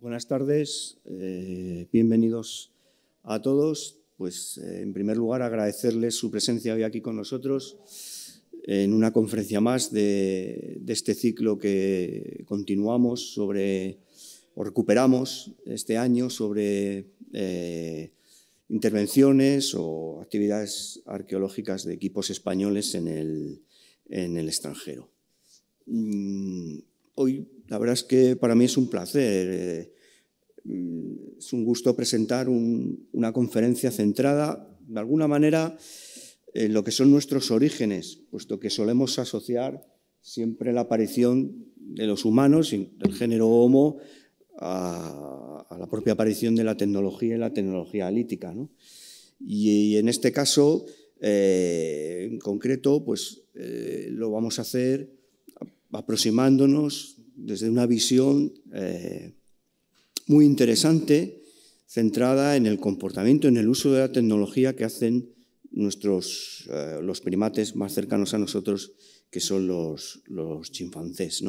Buenas tardes, eh, bienvenidos a todos. Pues eh, en primer lugar agradecerles su presencia hoy aquí con nosotros en una conferencia más de, este ciclo que continuamos sobre o recuperamos este año sobre eh, intervenciones o actividades arqueológicas de equipos españoles en el, extranjero. Mm, Hoy, la verdad es que para mí es un placer, eh, mm, es un gusto presentar una conferencia centrada, de alguna manera, en lo que son nuestros orígenes, puesto que solemos asociar siempre la aparición de los humanos, del género Homo, a, la propia aparición de la tecnología y la tecnología lítica. Y, en este caso, eh, en concreto, pues eh, lo vamos a hacer aproximándonos desde una visión eh, muy interesante, centrada en el comportamiento, en el uso de la tecnología que hacen nuestros, eh, los primates más cercanos a nosotros, que son los, los chimpancés.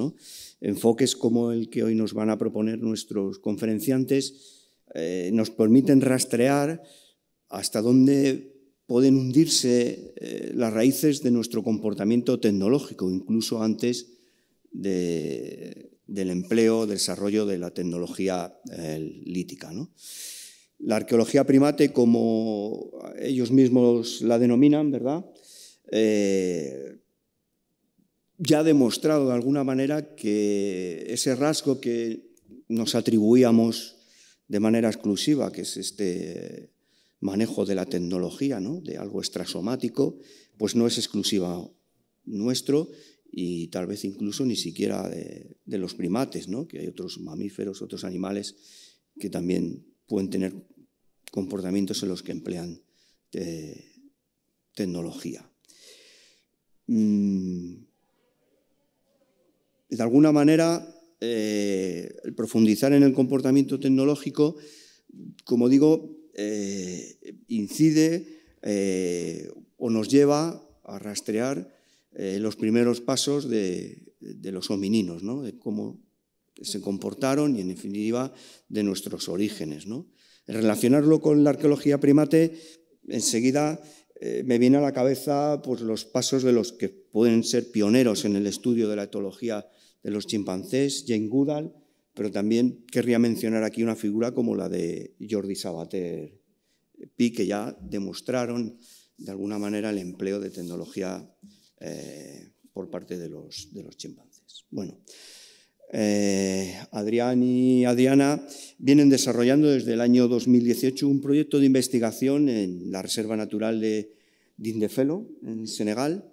Enfoques como el que hoy nos van a proponer nuestros conferenciantes eh, nos permiten rastrear hasta dónde pueden hundirse las raíces de nuestro comportamiento tecnológico, incluso antes de, del empleo, del desarrollo de la tecnología eh, lítica. ¿no? La arqueología primate, como ellos mismos la denominan, ¿verdad? Eh, ya ha demostrado de alguna manera que ese rasgo que nos atribuíamos de manera exclusiva, que es este manejo de la tecnología, ¿no? de algo extrasomático, pues no es exclusiva nuestro y tal vez incluso ni siquiera de, los primates, que hay otros mamíferos, otros animales que también pueden tener comportamientos en los que emplean tecnología. Mm. De alguna manera, eh, el profundizar en el comportamiento tecnológico, como digo, eh, incide eh, o nos lleva a rastrear eh, los primeros pasos de, los homininos, de cómo se comportaron y, en definitiva, de nuestros orígenes. Relacionarlo con la arqueología primate, enseguida eh, me viene a la cabeza pues, los pasos de los que pueden ser pioneros en el estudio de la etología de los chimpancés, Jane Goodall, pero también querría mencionar aquí una figura como la de Jordi Sabater Pi, que ya demostraron de alguna manera el empleo de tecnología eh, por parte de los, chimpancés. Bueno, eh, Adrián y Adriana vienen desarrollando desde el año 2018 un proyecto de investigación en la Reserva Natural de Dindefelo, en Senegal,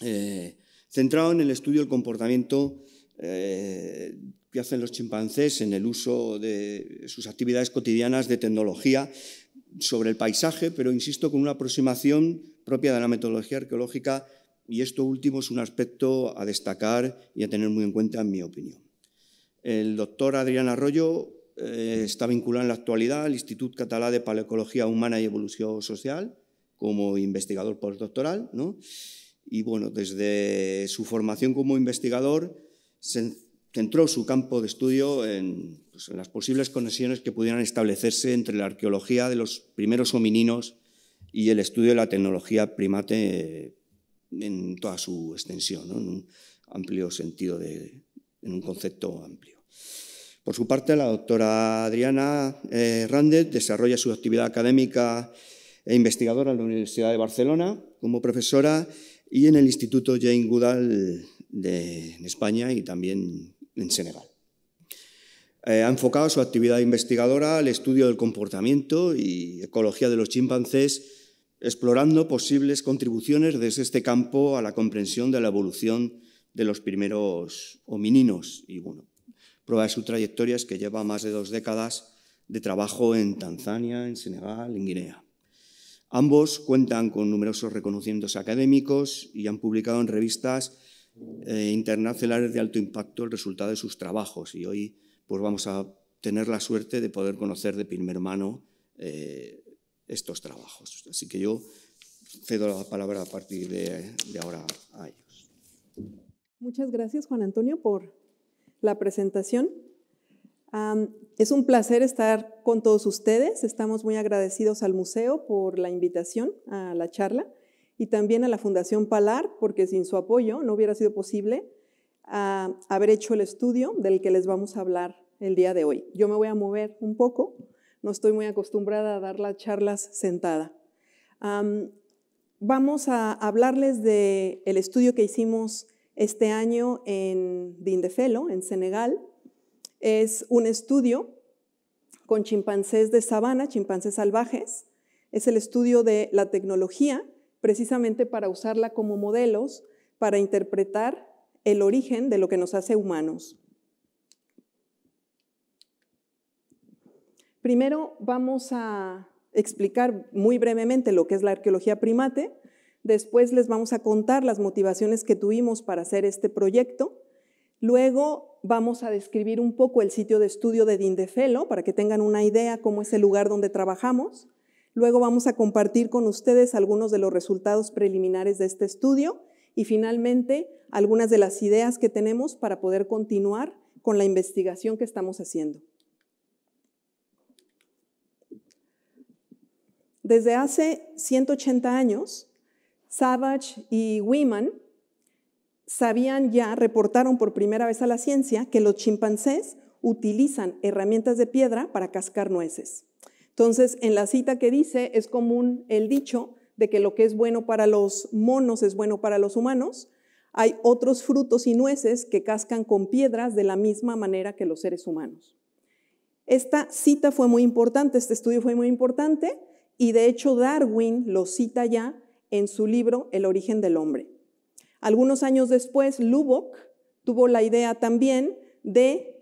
eh, centrado en el estudio del comportamiento que hacen los chimpancés en el uso de sus actividades cotidianas de tecnología sobre el paisaje, pero insisto, con una aproximación propia de la metodología arqueológica y esto último es un aspecto a destacar y a tener muy en cuenta, en mi opinión. El doctor Adrián Arroyo eh, está vinculado en la actualidad al Instituto Català de Paleoecología Humana y Evolución Social como investigador postdoctoral, Y bueno, desde su formación como investigador se centró su campo de estudio en en pues, las posibles conexiones que pudieran establecerse entre la arqueología de los primeros homininos y el estudio de la tecnología primate eh, en toda su extensión, en un amplio sentido, de, en un concepto amplio. Por su parte, la doctora Adriana eh, Rande desarrolla su actividad académica e investigadora en la Universidad de Barcelona como profesora y en el Instituto Jane Goodall de, en España y también en Senegal. Eh, ha enfocado su actividad investigadora al estudio del comportamiento y ecología de los chimpancés, explorando posibles contribuciones desde este campo a la comprensión de la evolución de los primeros homininos. Y bueno, prueba de su trayectoria es que lleva más de dos décadas de trabajo en Tanzania, en Senegal, en Guinea. Ambos cuentan con numerosos reconocimientos académicos y han publicado en revistas eh, internacionales de alto impacto el resultado de sus trabajos. Y hoy pues vamos a tener la suerte de poder conocer de primer mano eh, estos trabajos. Así que yo cedo la palabra a partir de, ahora a ellos. Muchas gracias, Juan Antonio, por la presentación. es un placer estar con todos ustedes. Estamos muy agradecidos al museo por la invitación a la charla y también a la Fundación Palar, porque sin su apoyo no hubiera sido posible a haber hecho el estudio del que les vamos a hablar el día de hoy. Yo me voy a mover un poco, no estoy muy acostumbrada a dar las charlas sentada. vamos a hablarles del el estudio que hicimos este año en Dindefelo, en Senegal. Es un estudio con chimpancés de sabana, chimpancés salvajes. Es el estudio de la tecnología, precisamente para usarla como modelos, para interpretar el origen de lo que nos hace humanos. Primero vamos a explicar muy brevemente lo que es la arqueología primate, después les vamos a contar las motivaciones que tuvimos para hacer este proyecto, luego vamos a describir un poco el sitio de estudio de Dindefelo para que tengan una idea cómo es el lugar donde trabajamos, luego vamos a compartir con ustedes algunos de los resultados preliminares de este estudio y finalmente algunas de las ideas que tenemos para poder continuar con la investigación que estamos haciendo. Desde hace 180 años, Savage y Wiman sabían ya, reportaron por primera vez a la ciencia que los chimpancés utilizan herramientas de piedra para cascar nueces. Entonces, en la cita que dice, es común el dicho de que lo que es bueno para los monos es bueno para los humanos, hay otros frutos y nueces que cascan con piedras de la misma manera que los seres humanos. Esta cita fue muy importante, este estudio fue muy importante y de hecho Darwin lo cita ya en su libro El origen del hombre. Algunos años después, Lubbock tuvo la idea también de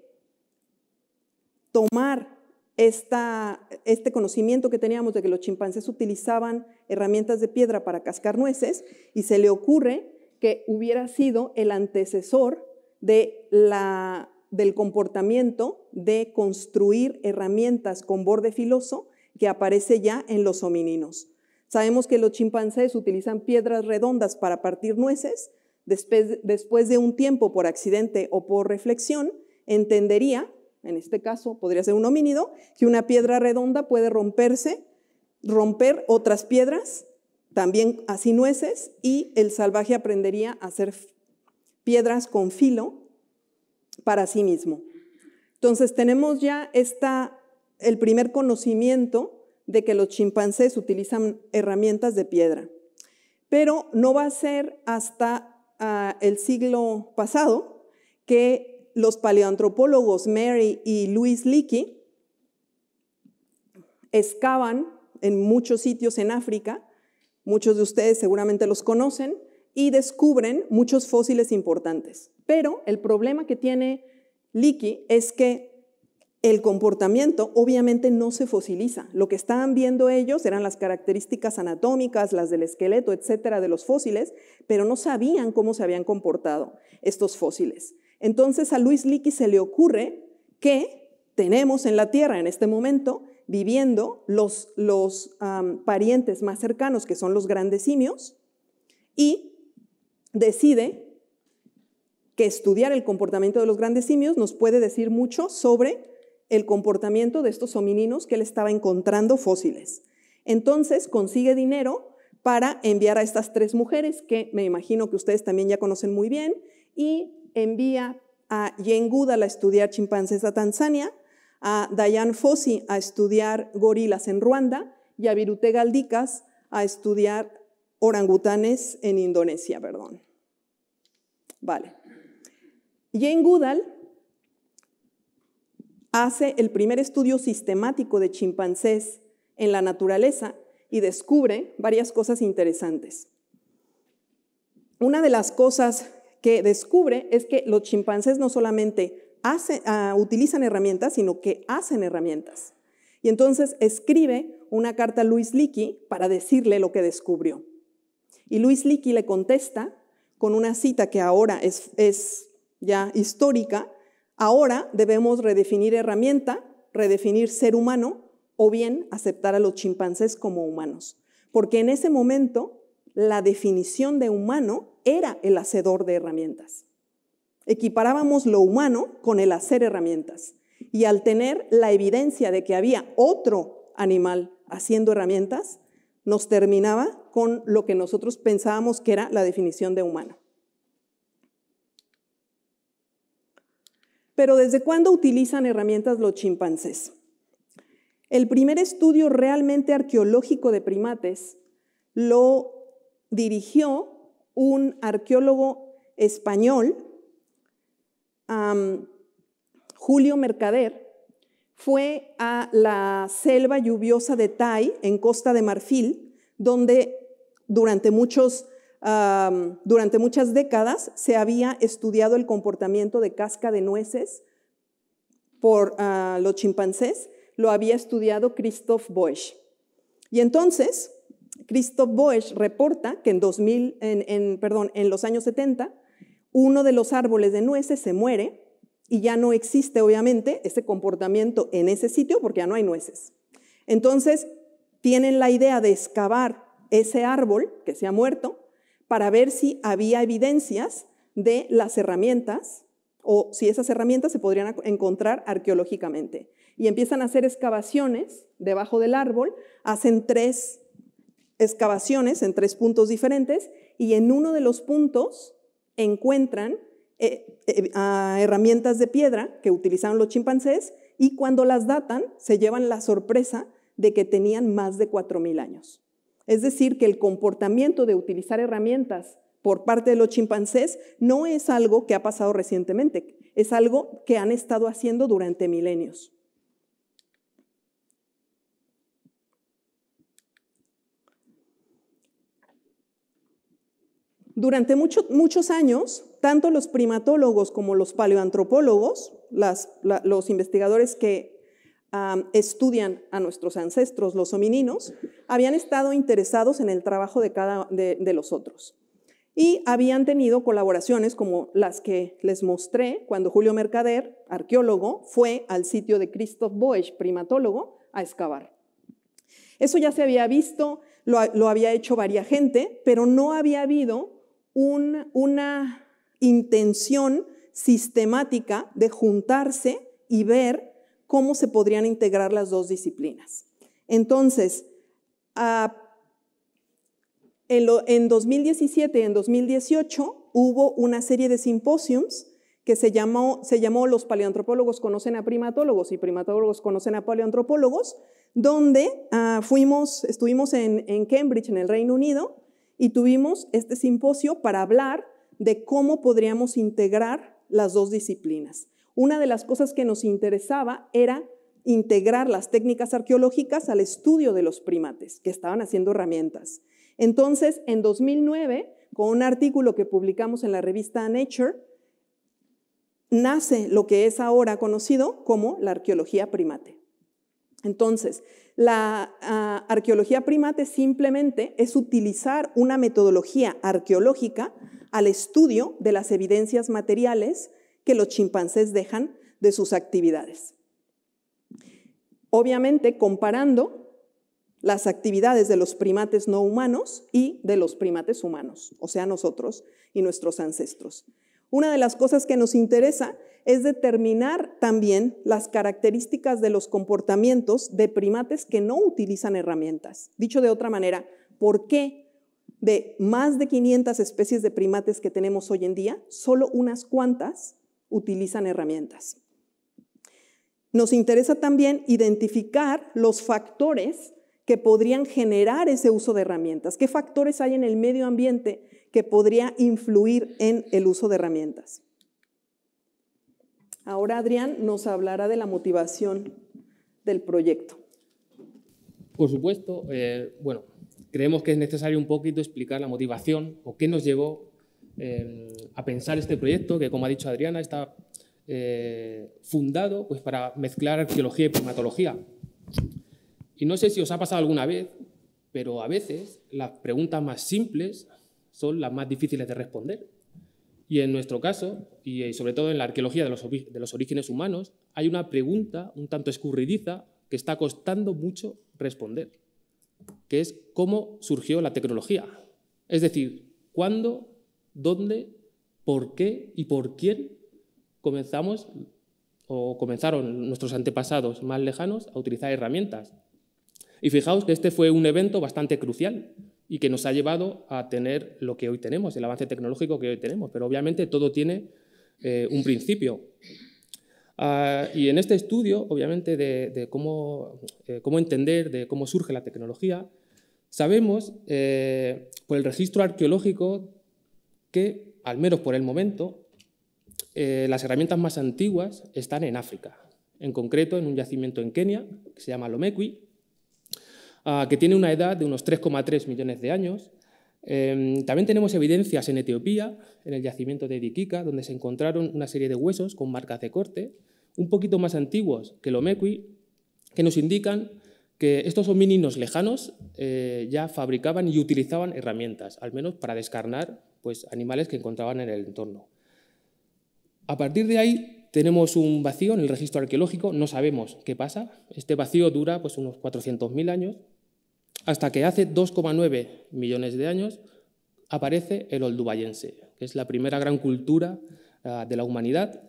tomar esta, este conocimiento que teníamos de que los chimpancés utilizaban herramientas de piedra para cascar nueces y se le ocurre que hubiera sido el antecesor de la, del comportamiento de construir herramientas con borde filoso que aparece ya en los homininos. Sabemos que los chimpancés utilizan piedras redondas para partir nueces. después de un tiempo por accidente o por reflexión, entendería en este caso podría ser un homínido, que una piedra redonda puede romperse, romper otras piedras, también así nueces, y el salvaje aprendería a hacer piedras con filo para sí mismo. Entonces tenemos ya el primer conocimiento de que los chimpancés utilizan herramientas de piedra, pero no va a ser hasta ah, el siglo pasado que los paleoantropólogos Mary y Luis Leakey excavan en muchos sitios en África, muchos de ustedes seguramente los conocen, y descubren muchos fósiles importantes. Pero el problema que tiene Leakey es que el comportamiento obviamente no se fosiliza. Lo que estaban viendo ellos eran las características anatómicas, las del esqueleto, etcétera, de los fósiles, pero no sabían cómo se habían comportado estos fósiles. Entonces a Luis Licky se le ocurre que tenemos en la Tierra en este momento viviendo los, los parientes más cercanos, que son los grandes simios, y decide que estudiar el comportamiento de los grandes simios nos puede decir mucho sobre el comportamiento de estos homininos que él estaba encontrando fósiles. Entonces consigue dinero para enviar a estas tres mujeres que me imagino que ustedes también ya conocen muy bien y envía a Jane Goodall a estudiar chimpancés a Tanzania, a Diane Fossey a estudiar gorilas en Ruanda y a Virute Galdicas a estudiar orangutanes en Indonesia, perdón. Vale. Jane Goodall hace el primer estudio sistemático de chimpancés en la naturaleza y descubre varias cosas interesantes. Una de las cosas que descubre es que los chimpancés no solamente ah, utilizan herramientas, sino que hacen herramientas. Y entonces escribe una carta a Luis Leakey para decirle lo que descubrió. Y Luis Leakey le contesta con una cita que ahora es, es ya histórica. Ahora debemos redefinir herramienta, redefinir ser humano o bien aceptar a los chimpancés como humanos. Porque en ese momento la definición de humano era el hacedor de herramientas. Equiparábamos lo humano con el hacer herramientas. Y al tener la evidencia de que había otro animal haciendo herramientas, nos terminaba con lo que nosotros pensábamos que era la definición de humano. Pero ¿desde cuándo utilizan herramientas los chimpancés? El primer estudio realmente arqueológico de primates lo dirigió un arqueólogo español, Julio Mercader, fue a la selva lluviosa de Tai, en Costa de Marfil, donde durante, muchos, durante muchas décadas se había estudiado el comportamiento de casca de nueces por ah, los chimpancés, lo había estudiado Christoph Boesch. Y entonces, Christoph Boesch reporta que en, 2000, perdón, en los años 70 uno de los árboles de nueces se muere y ya no existe, obviamente, ese comportamiento en ese sitio porque ya no hay nueces. Entonces, tienen la idea de excavar ese árbol que se ha muerto para ver si había evidencias de las herramientas o si esas herramientas se podrían encontrar arqueológicamente. Y empiezan a hacer excavaciones debajo del árbol, hacen tres excavaciones en tres puntos diferentes y en uno de los puntos encuentran eh, eh, herramientas de piedra que utilizaron los chimpancés y cuando las datan se llevan la sorpresa de que tenían más de 4.000 años. Es decir, que el comportamiento de utilizar herramientas por parte de los chimpancés no es algo que ha pasado recientemente, es algo que han estado haciendo durante milenios. Durante muchos años, tanto los primatólogos como los paleoantropólogos, los investigadores que estudian a nuestros ancestros, los homininos, habían estado interesados en el trabajo de cada de, de los otros. Y habían tenido colaboraciones como las que les mostré cuando Julio Mercader, arqueólogo, fue al sitio de Christoph Boesch, primatólogo, a excavar. Eso ya se había visto, lo, lo había hecho varia gente, pero no había habido una intención sistemática de juntarse y ver cómo se podrían integrar las dos disciplinas. Entonces, en, 2017 y en 2018 hubo una serie de simposiums que se llamó, Los paleoantropólogos conocen a primatólogos y primatólogos conocen a paleoantropólogos, donde ah, fuimos, estuvimos en Cambridge, en el Reino Unido, y tuvimos este simposio para hablar de cómo podríamos integrar las dos disciplinas. Una de las cosas que nos interesaba era integrar las técnicas arqueológicas al estudio de los primates, que estaban haciendo herramientas. Entonces, en 2009, con un artículo que publicamos en la revista Nature, nace lo que es ahora conocido como la arqueología primate. Entonces, la ah, arqueología primate simplemente es utilizar una metodología arqueológica al estudio de las evidencias materiales que los chimpancés dejan de sus actividades. Obviamente comparando las actividades de los primates no humanos y de los primates humanos, o sea, nosotros y nuestros ancestros. Una de las cosas que nos interesa es determinar también las características de los comportamientos de primates que no utilizan herramientas. Dicho de otra manera, ¿por qué de más de 500 especies de primates que tenemos hoy en día, solo unas cuantas utilizan herramientas? Nos interesa también identificar los factores que podrían generar ese uso de herramientas. ¿Qué factores hay en el medio ambiente que podría influir en el uso de herramientas? Ahora Adrián nos hablará de la motivación del proyecto. Por supuesto, eh, bueno, creemos que es necesario un poquito explicar la motivación o qué nos llevó eh, a pensar este proyecto, que como ha dicho Adriana, está eh, fundado pues, para mezclar arqueología y primatología. Y no sé si os ha pasado alguna vez, pero a veces las preguntas más simples son las más difíciles de responder. Y en nuestro caso, y eh, sobre todo en la arqueología de los, orígenes humanos, hay una pregunta un tanto escurridiza que está costando mucho responder, que es cómo surgió la tecnología. Es decir, cuándo, dónde, por qué y por quién comenzamos o comenzaron nuestros antepasados más lejanos a utilizar herramientas. Y fijaos que este fue un evento bastante crucial, y que nos ha llevado a tener lo que hoy tenemos, el avance tecnológico que hoy tenemos. Pero obviamente todo tiene eh, un principio. Ah, y en este estudio, obviamente, de, cómo, eh, cómo, entender, de cómo surge la tecnología, sabemos eh, por el registro arqueológico que, al menos por el momento, las herramientas más antiguas están en África, en concreto en un yacimiento en Kenia, que se llama Lomekwi, Ah, que tiene una edad de unos 3,3 millones de años. Em, también tenemos evidencias en Etiopía, en el yacimiento de Dikika, donde se encontraron una serie de huesos con marcas de corte, un poquito más antiguos que el Omequi, que nos indican que estos homininos lejanos eh, ya fabricaban y utilizaban herramientas, al menos para descarnar pues, animales que encontraban en el entorno. A partir de ahí tenemos un vacío en el registro arqueológico, no sabemos qué pasa. Este vacío dura pues, unos 400.000 años hasta que hace 2,9 millones de años aparece el olduvayense, que es la primera gran cultura ah, de la humanidad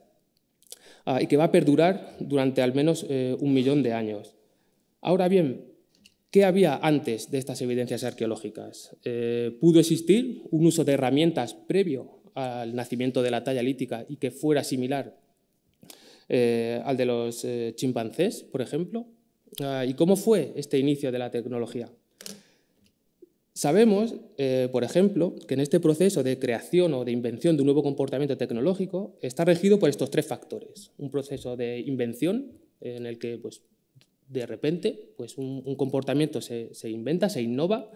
ah, y que va a perdurar durante al menos eh, un millón de años. Ahora bien, ¿Qué había antes de estas evidencias arqueológicas? Eh, ¿Pudo existir un uso de herramientas previo al nacimiento de la talla lítica y que fuera similar eh, al de los chimpancés, por ejemplo? Ah, ¿Y cómo fue este inicio de la tecnología? Sabemos, eh, por ejemplo, que en este proceso de creación o de invención de un nuevo comportamiento tecnológico está regido por estos tres factores. Un proceso de invención en el que pues, de repente pues, un, comportamiento se, se inventa, se innova,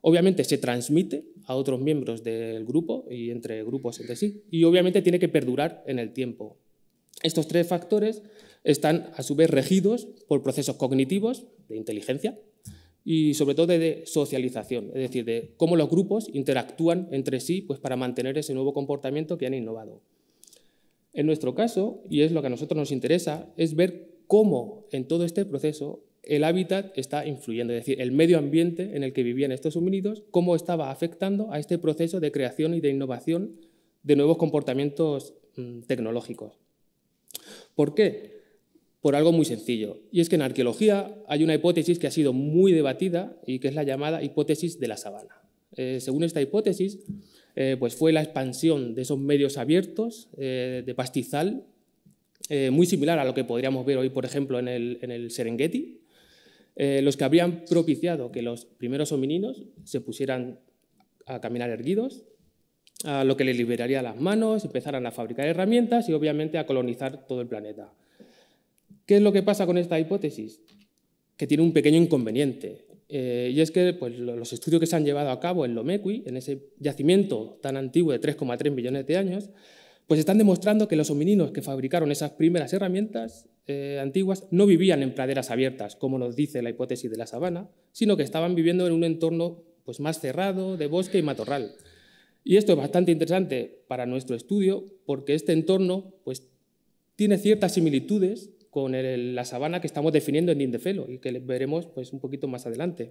obviamente se transmite a otros miembros del grupo y entre grupos entre sí, y obviamente tiene que perdurar en el tiempo. Estos tres factores están a su vez regidos por procesos cognitivos de inteligencia, y sobre todo de socialización, es decir, de cómo los grupos interactúan entre sí pues, para mantener ese nuevo comportamiento que han innovado. En nuestro caso, y es lo que a nosotros nos interesa, es ver cómo en todo este proceso el hábitat está influyendo, es decir, el medio ambiente en el que vivían estos suministros, cómo estaba afectando a este proceso de creación y de innovación de nuevos comportamientos mm, tecnológicos. ¿Por qué? por algo muy sencillo. Y es que en arqueología hay una hipótesis que ha sido muy debatida y que es la llamada hipótesis de la sabana. Eh, según esta hipótesis, eh, pues fue la expansión de esos medios abiertos eh, de pastizal, muy similar a lo que podríamos ver hoy, por ejemplo, en el, en el Serengeti, los que habrían propiciado que los primeros homininos se pusieran a caminar erguidos, a lo que les liberaría las manos, empezaran a fabricar herramientas y obviamente a colonizar todo el planeta. ¿Qué es lo que pasa con esta hipótesis? Que tiene un pequeño inconveniente. Eh, y es que pues, los estudios que se han llevado a cabo en lomequi en ese yacimiento tan antiguo de 3,3 millones de años, pues están demostrando que los homininos que fabricaron esas primeras herramientas eh, antiguas no vivían en praderas abiertas, como nos dice la hipótesis de la sabana, sino que estaban viviendo en un entorno pues, más cerrado, de bosque y matorral. Y esto es bastante interesante para nuestro estudio porque este entorno pues, tiene ciertas similitudes con la sabana que estamos definiendo en Indefelo y que veremos pues, un poquito más adelante.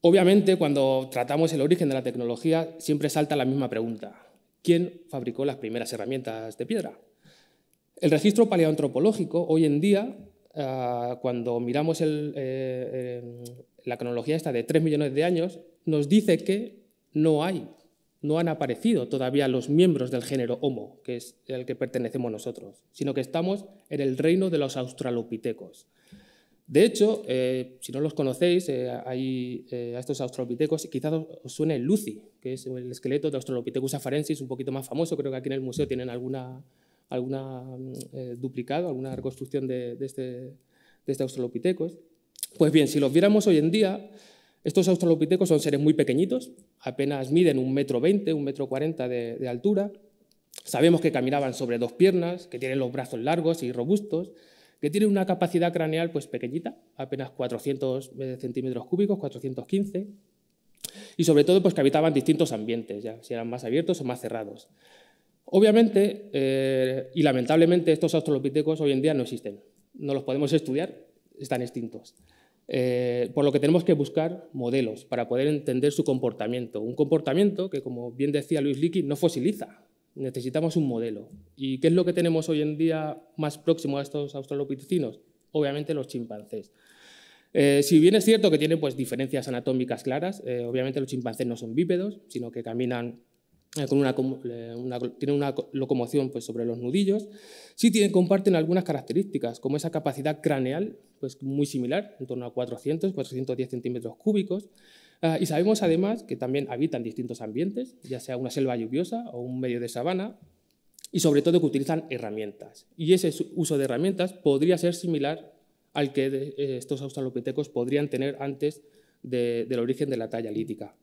Obviamente, cuando tratamos el origen de la tecnología, siempre salta la misma pregunta. ¿Quién fabricó las primeras herramientas de piedra? El registro paleoantropológico, hoy en día, ah, cuando miramos eh, eh, la cronología esta de 3 millones de años, nos dice que no hay no han aparecido todavía los miembros del género Homo, que es el que pertenecemos nosotros, sino que estamos en el reino de los australopitecos. De hecho, eh, si no los conocéis, eh, hay, eh, a estos australopitecos quizás os suene Lucy, que es el esqueleto de Australopithecus afarensis, un poquito más famoso. Creo que aquí en el museo tienen alguna, alguna mm, duplicado, alguna reconstrucción de, este, de este Pues bien, si los viéramos hoy en día, estos australopitecos son seres muy pequeñitos, apenas miden un metro veinte, un metro cuarenta de, altura. Sabemos que caminaban sobre dos piernas, que tienen los brazos largos y robustos, que tienen una capacidad craneal pues pequeñita, apenas 400 eh, centímetros cúbicos, 415, y sobre todo pues que habitaban distintos ambientes, ya si eran más abiertos o más cerrados. Obviamente eh, y lamentablemente estos australopitecos hoy en día no existen, no los podemos estudiar, están extintos. Eh, por lo que tenemos que buscar modelos para poder entender su comportamiento. Un comportamiento que, como bien decía Luis Licky, no fosiliza. Necesitamos un modelo. ¿Y qué es lo que tenemos hoy en día más próximo a estos australopitecinos? Obviamente los chimpancés. Eh, si bien es cierto que tienen pues, diferencias anatómicas claras, eh, obviamente los chimpancés no son bípedos, sino que caminan Ah, con una, tienen una locomoción pues, sobre los nudillos, sí tienen, comparten algunas características, como esa capacidad craneal, pues, muy similar, en torno a 400, 410 centímetros cúbicos, ah, y sabemos además que también habitan distintos ambientes, ya sea una selva lluviosa o un medio de sabana, y sobre todo que utilizan herramientas. Y ese uso de herramientas podría ser similar al que eh, estos australopitecos podrían tener antes del origen de la talla lítica.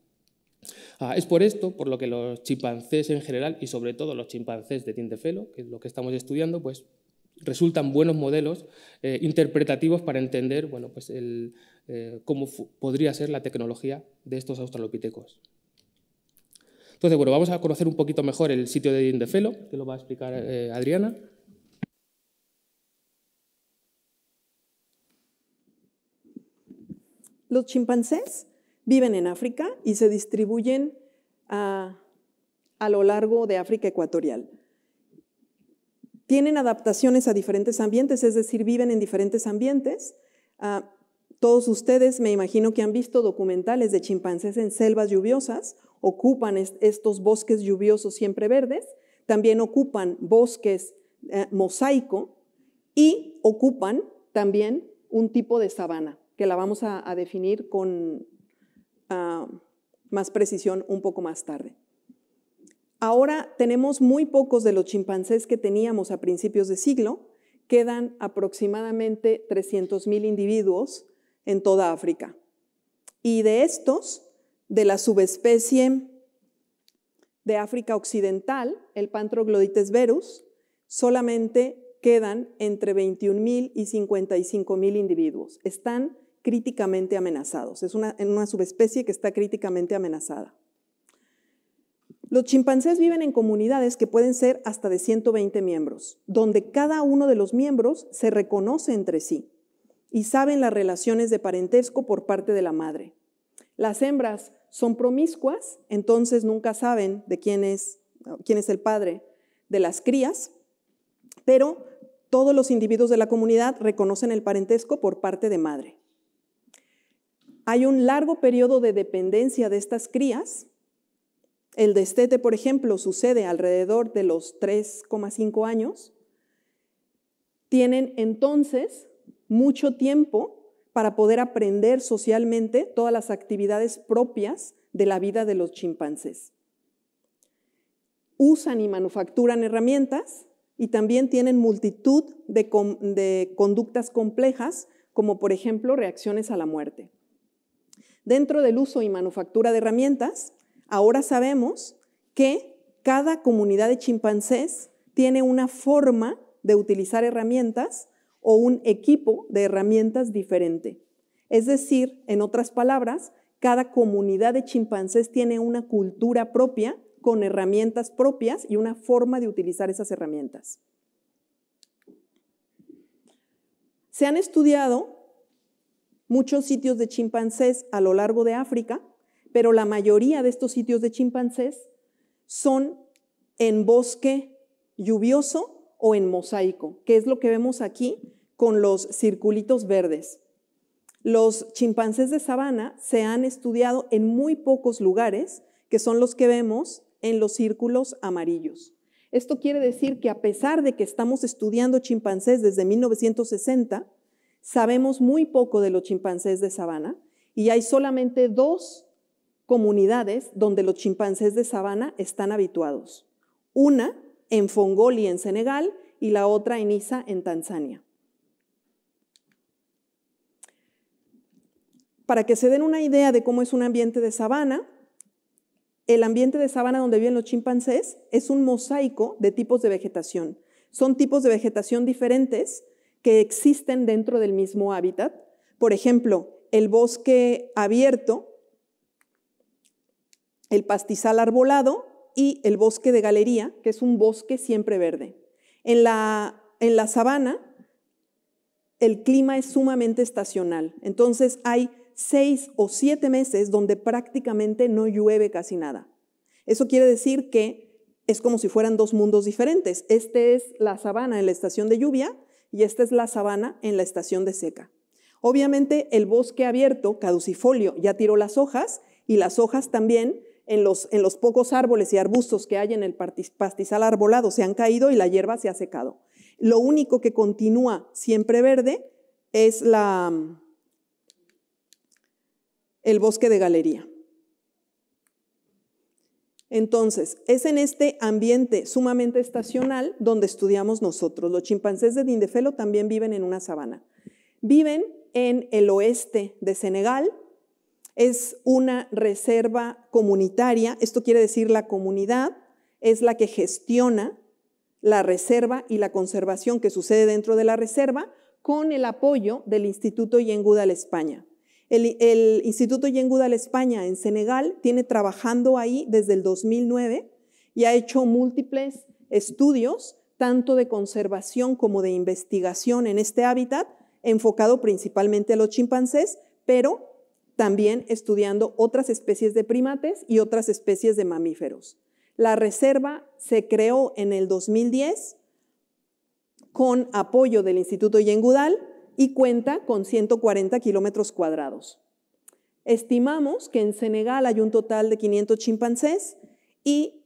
Ah, es por esto, por lo que los chimpancés en general y sobre todo los chimpancés de Tindefelo, que es lo que estamos estudiando, pues resultan buenos modelos eh, interpretativos para entender pues eh, cómo podría ser la tecnología de estos australopitecos. Entonces, bueno, vamos a conocer un poquito mejor el sitio de Tindefelo, que lo va a explicar eh, Adriana. Los chimpancés viven en África y se distribuyen a, lo largo de África ecuatorial. Tienen adaptaciones a diferentes ambientes, es decir, viven en diferentes ambientes. Ah, todos ustedes me imagino que han visto documentales de chimpancés en selvas lluviosas, ocupan estos bosques lluviosos siempre verdes, también ocupan bosques eh, mosaico y ocupan también un tipo de sabana, que la vamos a definir con, Ah, más precisión un poco más tarde. Ahora tenemos muy pocos de los chimpancés que teníamos a principios de siglo, quedan aproximadamente 300.000 individuos en toda África. Y de estos, de la subespecie de África Occidental, el Pantroglodites verus, solamente quedan entre 21.000 y 55.000 individuos. Están críticamente amenazados. Es una, una subespecie que está críticamente amenazada. Los chimpancés viven en comunidades que pueden ser hasta de 120 miembros, donde cada uno de los miembros se reconoce entre sí y saben las relaciones de parentesco por parte de la madre. Las hembras son promiscuas, entonces nunca saben de quién es, quién es el padre de las crías, pero todos los individuos de la comunidad reconocen el parentesco por parte de madre hay un largo periodo de dependencia de estas crías. El destete, por ejemplo, sucede alrededor de los 3,5 años. Tienen entonces mucho tiempo para poder aprender socialmente todas las actividades propias de la vida de los chimpancés. Usan y manufacturan herramientas y también tienen multitud de, de conductas complejas, como por ejemplo reacciones a la muerte. Dentro del uso y manufactura de herramientas, ahora sabemos que cada comunidad de chimpancés tiene una forma de utilizar herramientas o un equipo de herramientas diferente. Es decir, en otras palabras, cada comunidad de chimpancés tiene una cultura propia con herramientas propias y una forma de utilizar esas herramientas. Se han estudiado muchos sitios de chimpancés a lo largo de África, pero la mayoría de estos sitios de chimpancés son en bosque lluvioso o en mosaico, que es lo que vemos aquí con los circulitos verdes. Los chimpancés de sabana se han estudiado en muy pocos lugares, que son los que vemos en los círculos amarillos. Esto quiere decir que a pesar de que estamos estudiando chimpancés desde 1960, Sabemos muy poco de los chimpancés de sabana y hay solamente dos comunidades donde los chimpancés de sabana están habituados. Una en Fongoli, en Senegal, y la otra en Isa, en Tanzania. Para que se den una idea de cómo es un ambiente de sabana, el ambiente de sabana donde viven los chimpancés es un mosaico de tipos de vegetación. Son tipos de vegetación diferentes que existen dentro del mismo hábitat. Por ejemplo, el bosque abierto, el pastizal arbolado y el bosque de galería, que es un bosque siempre verde. En la, sabana, el clima es sumamente estacional. Entonces hay seis o siete meses donde prácticamente no llueve casi nada. Eso quiere decir que es como si fueran dos mundos diferentes. Este es la sabana en la estación de lluvia y esta es la sabana en la estación de seca. Obviamente el bosque abierto, caducifolio, ya tiró las hojas y las hojas también en los, en los pocos árboles y arbustos que hay en el pastizal arbolado se han caído y la hierba se ha secado. Lo único que continúa siempre verde es la, el bosque de galería. Entonces, es en este ambiente sumamente estacional donde estudiamos nosotros. Los chimpancés de Dindefelo también viven en una sabana. Viven en el oeste de Senegal. Es una reserva comunitaria, esto quiere decir la comunidad es la que gestiona la reserva y la conservación que sucede dentro de la reserva con el apoyo del Instituto Yenguda de España. El, Instituto Yengudal España en Senegal tiene trabajando ahí desde el 2009 y ha hecho múltiples estudios, tanto de conservación como de investigación en este hábitat, enfocado principalmente a los chimpancés, pero también estudiando otras especies de primates y otras especies de mamíferos. La reserva se creó en el 2010 con apoyo del Instituto Yengudal y cuenta con 140 kilómetros cuadrados. Estimamos que en Senegal hay un total de 500 chimpancés y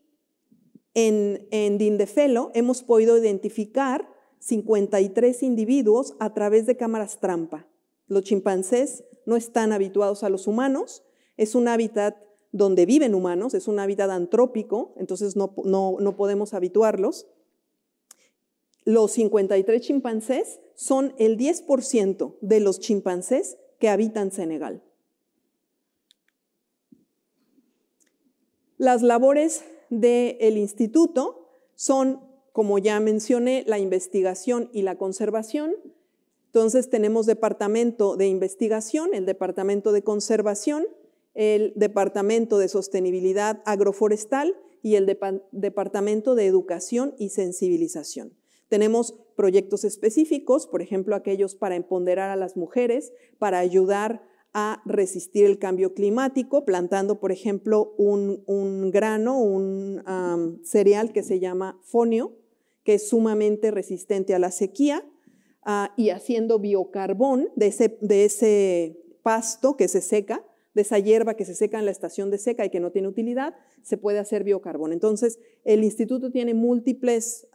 en, Dindefelo hemos podido identificar 53 individuos a través de cámaras trampa. Los chimpancés no están habituados a los humanos, es un hábitat donde viven humanos, es un hábitat antrópico, entonces no, no podemos habituarlos. Los 53 chimpancés son el 10% de los chimpancés que habitan Senegal. Las labores del instituto son, como ya mencioné, la investigación y la conservación. Entonces tenemos departamento de investigación, el departamento de conservación, el departamento de sostenibilidad agroforestal y el departamento de educación y sensibilización. Tenemos proyectos específicos, por ejemplo, aquellos para empoderar a las mujeres, para ayudar a resistir el cambio climático, plantando, por ejemplo, un, grano, un cereal que se llama fonio, que es sumamente resistente a la sequía, ah, y haciendo biocarbón de ese, pasto que se seca, de esa hierba que se seca en la estación de seca y que no tiene utilidad, se puede hacer biocarbón. Entonces, el instituto tiene múltiples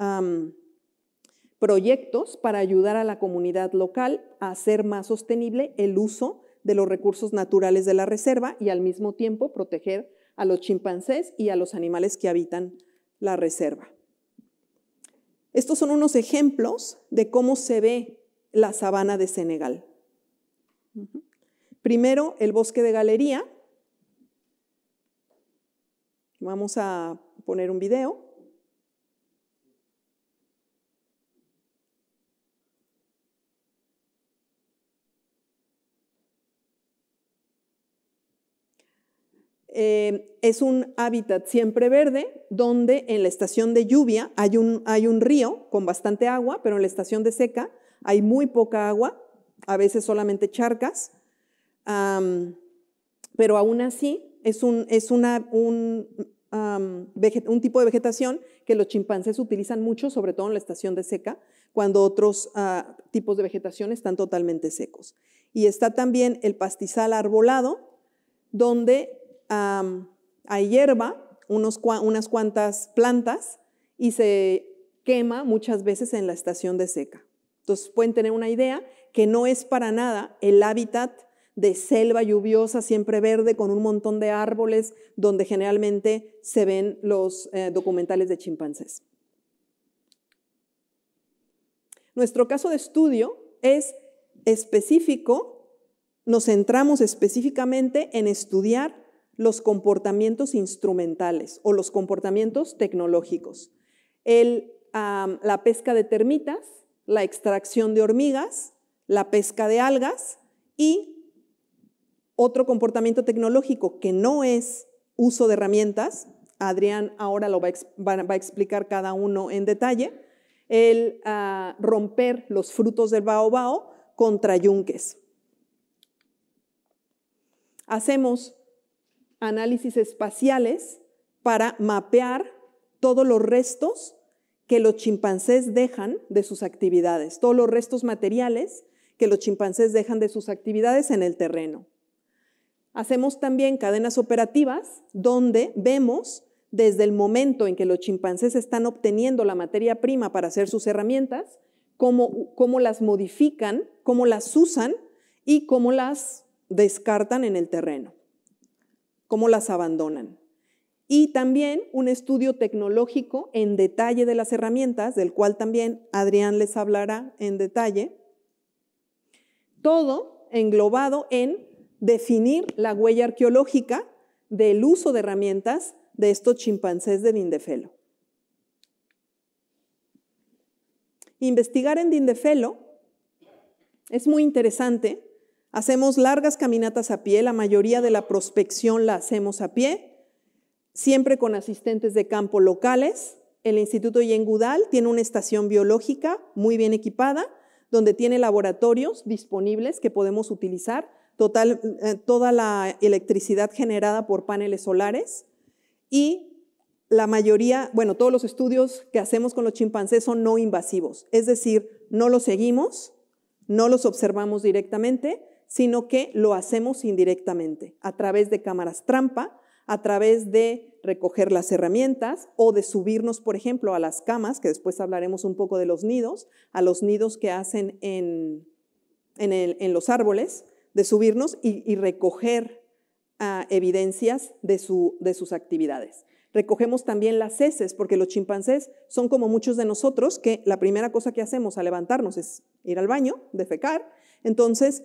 proyectos para ayudar a la comunidad local a hacer más sostenible el uso de los recursos naturales de la reserva y al mismo tiempo proteger a los chimpancés y a los animales que habitan la reserva. Estos son unos ejemplos de cómo se ve la sabana de Senegal. Primero, el bosque de galería. Vamos a poner un video. Em, es un hábitat siempre verde donde en la estación de lluvia hay un, hay un río con bastante agua, pero en la estación de seca hay muy poca agua, a veces solamente charcas, pero aún así es, un, es un, tipo de vegetación que los chimpancés utilizan mucho, sobre todo en la estación de seca, cuando otros ah, tipos de vegetación están totalmente secos. Y está también el pastizal arbolado, donde hay hierba, unas cuantas plantas y se quema muchas veces en la estación de seca. Entonces pueden tener una idea que no es para nada el hábitat de selva lluviosa, siempre verde, con un montón de árboles, donde generalmente se ven los eh, documentales de chimpancés. Nuestro caso de estudio es específico, nos centramos específicamente en estudiar los comportamientos instrumentales o los comportamientos tecnológicos. la pesca de termitas, la extracción de hormigas, la pesca de algas y otro comportamiento tecnológico que no es uso de herramientas, Adrián ahora lo va a, explicar cada uno en detalle, el ah, romper los frutos del baobao contra yunques. Hacemos análisis espaciales para mapear todos los restos que los chimpancés dejan de sus actividades, todos los restos materiales que los chimpancés dejan de sus actividades en el terreno. Hacemos también cadenas operativas donde vemos desde el momento en que los chimpancés están obteniendo la materia prima para hacer sus herramientas, cómo, cómo las modifican, cómo las usan y cómo las descartan en el terreno cómo las abandonan. Y también un estudio tecnológico en detalle de las herramientas, del cual también Adrián les hablará en detalle. Todo englobado en definir la huella arqueológica del uso de herramientas de estos chimpancés de Dindefelo. Investigar en Dindefelo es muy interesante Hacemos largas caminatas a pie, la mayoría de la prospección la hacemos a pie, siempre con asistentes de campo locales. El Instituto Yengudal tiene una estación biológica muy bien equipada, donde tiene laboratorios disponibles que podemos utilizar, eh, toda la electricidad generada por paneles solares y la mayoría, bueno, todos los estudios que hacemos con los chimpancés son no invasivos, es decir, no los seguimos, no los observamos directamente, sino que lo hacemos indirectamente, a través de cámaras trampa, a través de recoger las herramientas o de subirnos, por ejemplo, a las camas, que después hablaremos un poco de los nidos, a los nidos que hacen en, los árboles, de subirnos y, recoger ah, evidencias de, de sus actividades. Recogemos también las heces, porque los chimpancés son como muchos de nosotros, que la primera cosa que hacemos al levantarnos es ir al baño, defecar. Entonces,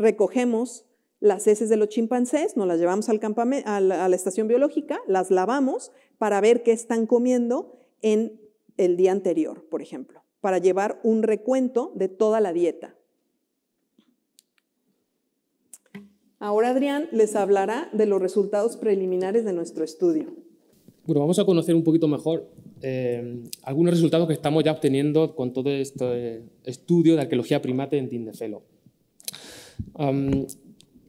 recogemos las heces de los chimpancés, nos las llevamos al a, la, estación biológica, las lavamos para ver qué están comiendo en el día anterior, por ejemplo, para llevar un recuento de toda la dieta. Ahora Adrián les hablará de los resultados preliminares de nuestro estudio. Bueno, vamos a conocer un poquito mejor eh, algunos resultados que estamos ya obteniendo con todo este estudio de arqueología primate en Tindefelo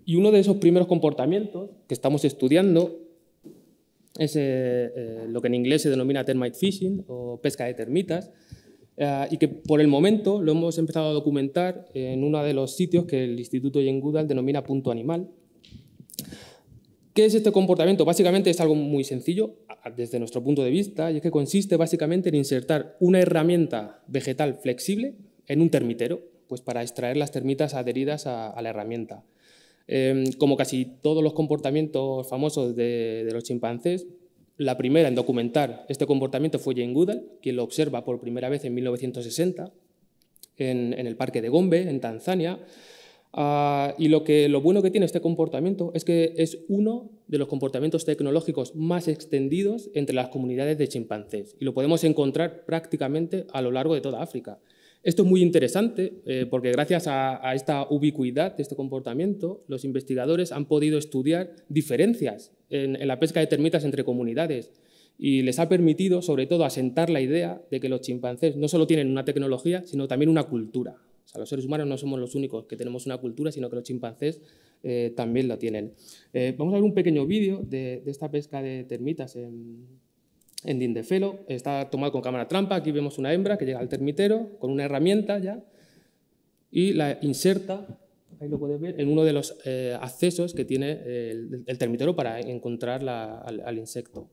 y uno de esos primeros comportamientos que estamos estudiando es eh, eh, lo que en inglés se denomina termite fishing o pesca de termitas, eh, y que por el momento lo hemos empezado a documentar en uno de los sitios que el Instituto Yengudal denomina punto animal. ¿Qué es este comportamiento? Básicamente es algo muy sencillo desde nuestro punto de vista, y es que consiste básicamente en insertar una herramienta vegetal flexible en un termitero, pues para extraer las termitas adheridas a, la herramienta. Em, como casi todos los comportamientos famosos de, los chimpancés, la primera en documentar este comportamiento fue Jane Goodall, quien lo observa por primera vez en 1960 en, el parque de Gombe, en Tanzania. Ah, y lo, que, lo bueno que tiene este comportamiento es que es uno de los comportamientos tecnológicos más extendidos entre las comunidades de chimpancés y lo podemos encontrar prácticamente a lo largo de toda África. Esto es muy interesante eh, porque gracias a, esta ubicuidad de este comportamiento, los investigadores han podido estudiar diferencias en, la pesca de termitas entre comunidades y les ha permitido, sobre todo, asentar la idea de que los chimpancés no solo tienen una tecnología, sino también una cultura. sea, los seres humanos no somos los únicos que tenemos una cultura, sino que los chimpancés eh, también la tienen. Eh, vamos a ver un pequeño vídeo de, de esta pesca de termitas en, en Dindefelo. Está tomado con cámara trampa. Aquí vemos una hembra que llega al termitero con una herramienta ya y la inserta, ahí lo puedes ver, en uno de los eh, accesos que tiene el, termitero para encontrar al, insecto.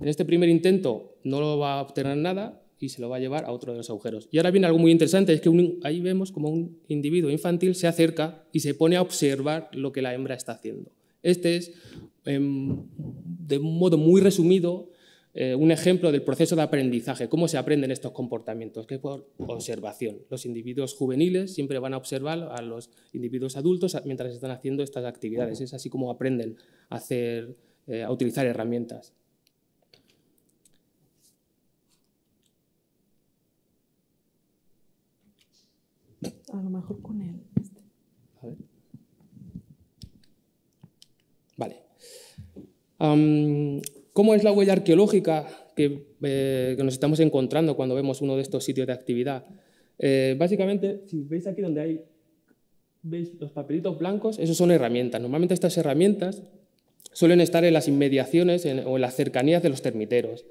En este primer intento no lo va a obtener nada y se lo va a llevar a otro de los agujeros. Y ahora viene algo muy interesante, es que ahí vemos como un individuo infantil se acerca y se pone a observar lo que la hembra está haciendo. Este es, em, de un modo muy resumido, eh, un ejemplo del proceso de aprendizaje, cómo se aprenden estos comportamientos, que es por observación. Los individuos juveniles siempre van a observar a los individuos adultos mientras están haciendo estas actividades. Es así como aprenden a, hacer, eh, a utilizar herramientas. A lo mejor con él. Este. Vale. ¿Cómo es la huella arqueológica eh, que, nos estamos encontrando cuando vemos uno de estos sitios de actividad? Eh, básicamente, si veis aquí donde hay los papelitos blancos, esos son herramientas. Normalmente estas herramientas suelen estar en las inmediaciones o en las cercanías de los termiteros.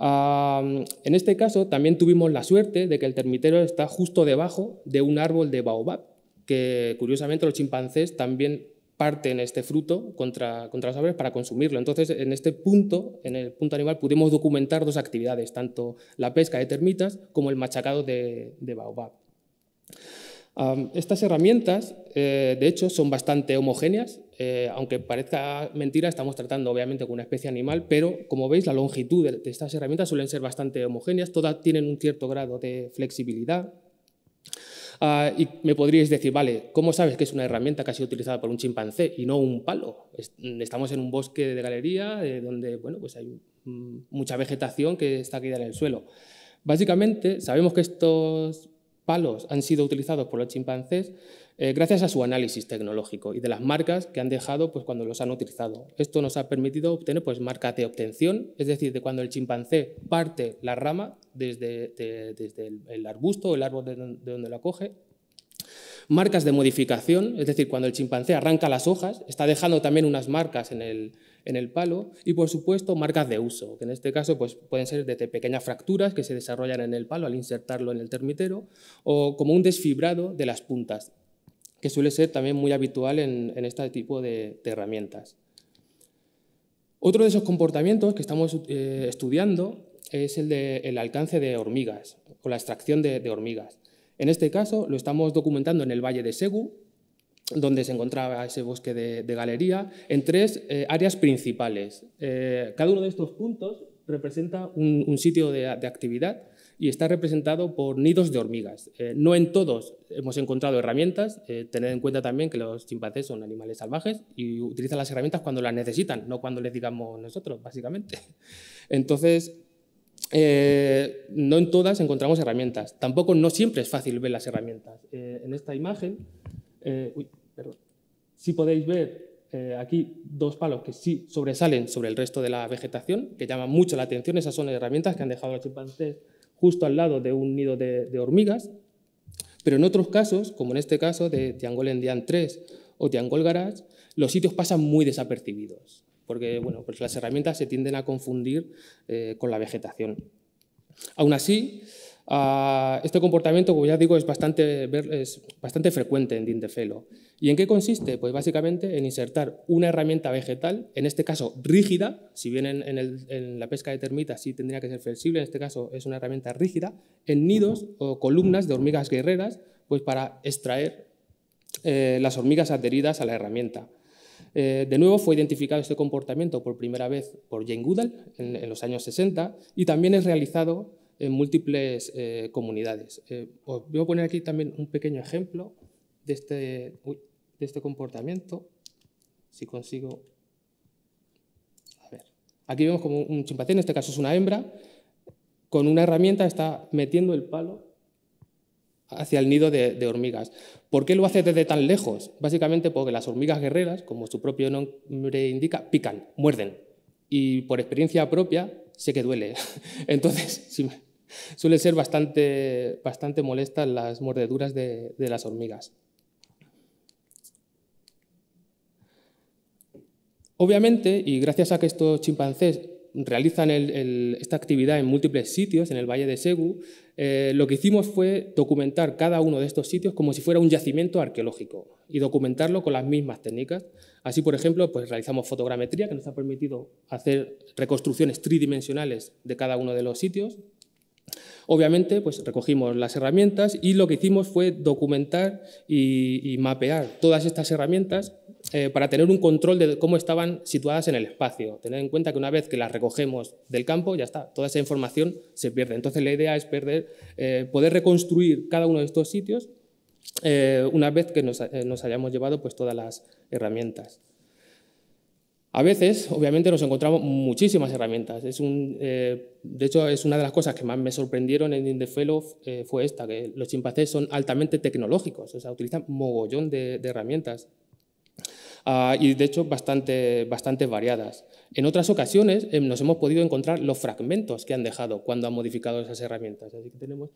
en este caso también tuvimos la suerte de que el termitero está justo debajo de un árbol de baobab, que curiosamente los chimpancés también parten este fruto contra, contra las aves para consumirlo. Entonces, en este punto, en el punto animal, pudimos documentar dos actividades, tanto la pesca de termitas como el machacado de, baobab. estas herramientas, eh, de hecho, son bastante homogéneas, eh, aunque parezca mentira, estamos tratando obviamente con una especie animal, pero como veis, la longitud de estas herramientas suelen ser bastante homogéneas, todas tienen un cierto grado de flexibilidad, Ah, y me podríais decir, vale, ¿cómo sabes que es una herramienta que ha sido utilizada por un chimpancé y no un palo? Mm, estamos en un bosque de galería eh, donde pues hay mm, mucha vegetación que está caída en el suelo. Básicamente, sabemos que estos palos han sido utilizados por los chimpancés eh, gracias a su análisis tecnológico y de las marcas que han dejado pues, cuando los han utilizado. Esto nos ha permitido obtener pues, marcas de obtención, es decir, de cuando el chimpancé parte la rama desde, el, arbusto o el árbol de donde, lo la coge, marcas de modificación, es decir, cuando el chimpancé arranca las hojas, está dejando también unas marcas en el, palo, y por supuesto marcas de uso, que en este caso pues, pueden ser desde pequeñas fracturas que se desarrollan en el palo al insertarlo en el termitero, o como un desfibrado de las puntas que suele ser también muy habitual en, este tipo de, herramientas. Otro de esos comportamientos que estamos eh, estudiando es el del alcance de hormigas o la extracción de, hormigas. En este caso lo estamos documentando en el Valle de Segu, donde se encontraba ese bosque de, galería, en tres eh, áreas principales. Eh, cada uno de estos puntos representa un sitio de, actividad y está representado por nidos de hormigas. Eh, no en todos hemos encontrado herramientas, eh, tened en cuenta también que los chimpancés son animales salvajes y utilizan las herramientas cuando las necesitan, no cuando les digamos nosotros, básicamente. Entonces, eh, no en todas encontramos herramientas. Tampoco no siempre es fácil ver las herramientas. en esta imagen, si podéis ver aquí dos palos que sí sobresalen sobre el resto de la vegetación, que llama mucho la atención. Esas son herramientas que han dejado los chimpancés justo al lado de un nido de, hormigas, pero en otros casos, como en este caso de Tiangolendian 3 o Tiangol los sitios pasan muy desapercibidos, porque bueno, pues las herramientas se tienden a confundir eh, con la vegetación. Aún así, este comportamiento, como ya digo, es bastante, es bastante frecuente en Dindefelo. ¿Y en qué consiste? Pues básicamente en insertar una herramienta vegetal, en este caso rígida, si bien en, la pesca de termitas sí tendría que ser flexible, en este caso es una herramienta rígida, en nidos o columnas de hormigas guerreras, pues para extraer eh, las hormigas adheridas a la herramienta. Eh, de nuevo fue identificado este comportamiento por primera vez por Jane Goodall en, en los años 60 y también es realizado en múltiples eh, comunidades. Eh, os voy a poner aquí también un pequeño ejemplo de este, de este comportamiento. Si consigo... A Aquí vemos como un chimpancé, en este caso es una hembra, con una herramienta está metiendo el palo hacia el nido de hormigas. ¿Por qué lo hace desde tan lejos? Básicamente porque las hormigas guerreras, como su propio nombre indica, pican, muerden y por experiencia propia sé que duele. Entonces, suele suelen ser bastante, bastante molestas las mordeduras de, las hormigas. Obviamente, y gracias a que estos chimpancés realizan esta actividad en múltiples sitios en el Valle de Segu, eh, lo que hicimos fue documentar cada uno de estos sitios como si fuera un yacimiento arqueológico y documentarlo con las mismas técnicas. Así, por ejemplo, pues realizamos fotogrametría, que nos ha permitido hacer reconstrucciones tridimensionales de cada uno de los sitios. Obviamente, pues recogimos las herramientas y lo que hicimos fue documentar y, mapear todas estas herramientas eh, para tener un control de cómo estaban situadas en el espacio. Tener en cuenta que una vez que las recogemos del campo, ya está, toda esa información se pierde. Entonces, la idea es eh, poder reconstruir cada uno de estos sitios eh, una vez que eh, nos, hayamos llevado pues, todas las herramientas. A veces, obviamente, nos encontramos muchísimas herramientas. Es un, eh, de hecho, es una de las cosas que más me sorprendieron en Indefelo fue esta, que los chimpancés son altamente tecnológicos, o sea, utilizan mogollón de, herramientas. Ah, y de hecho bastante, bastante variadas. En otras ocasiones nos hemos podido encontrar los fragmentos que han dejado cuando han modificado esas herramientas. Así que tenemos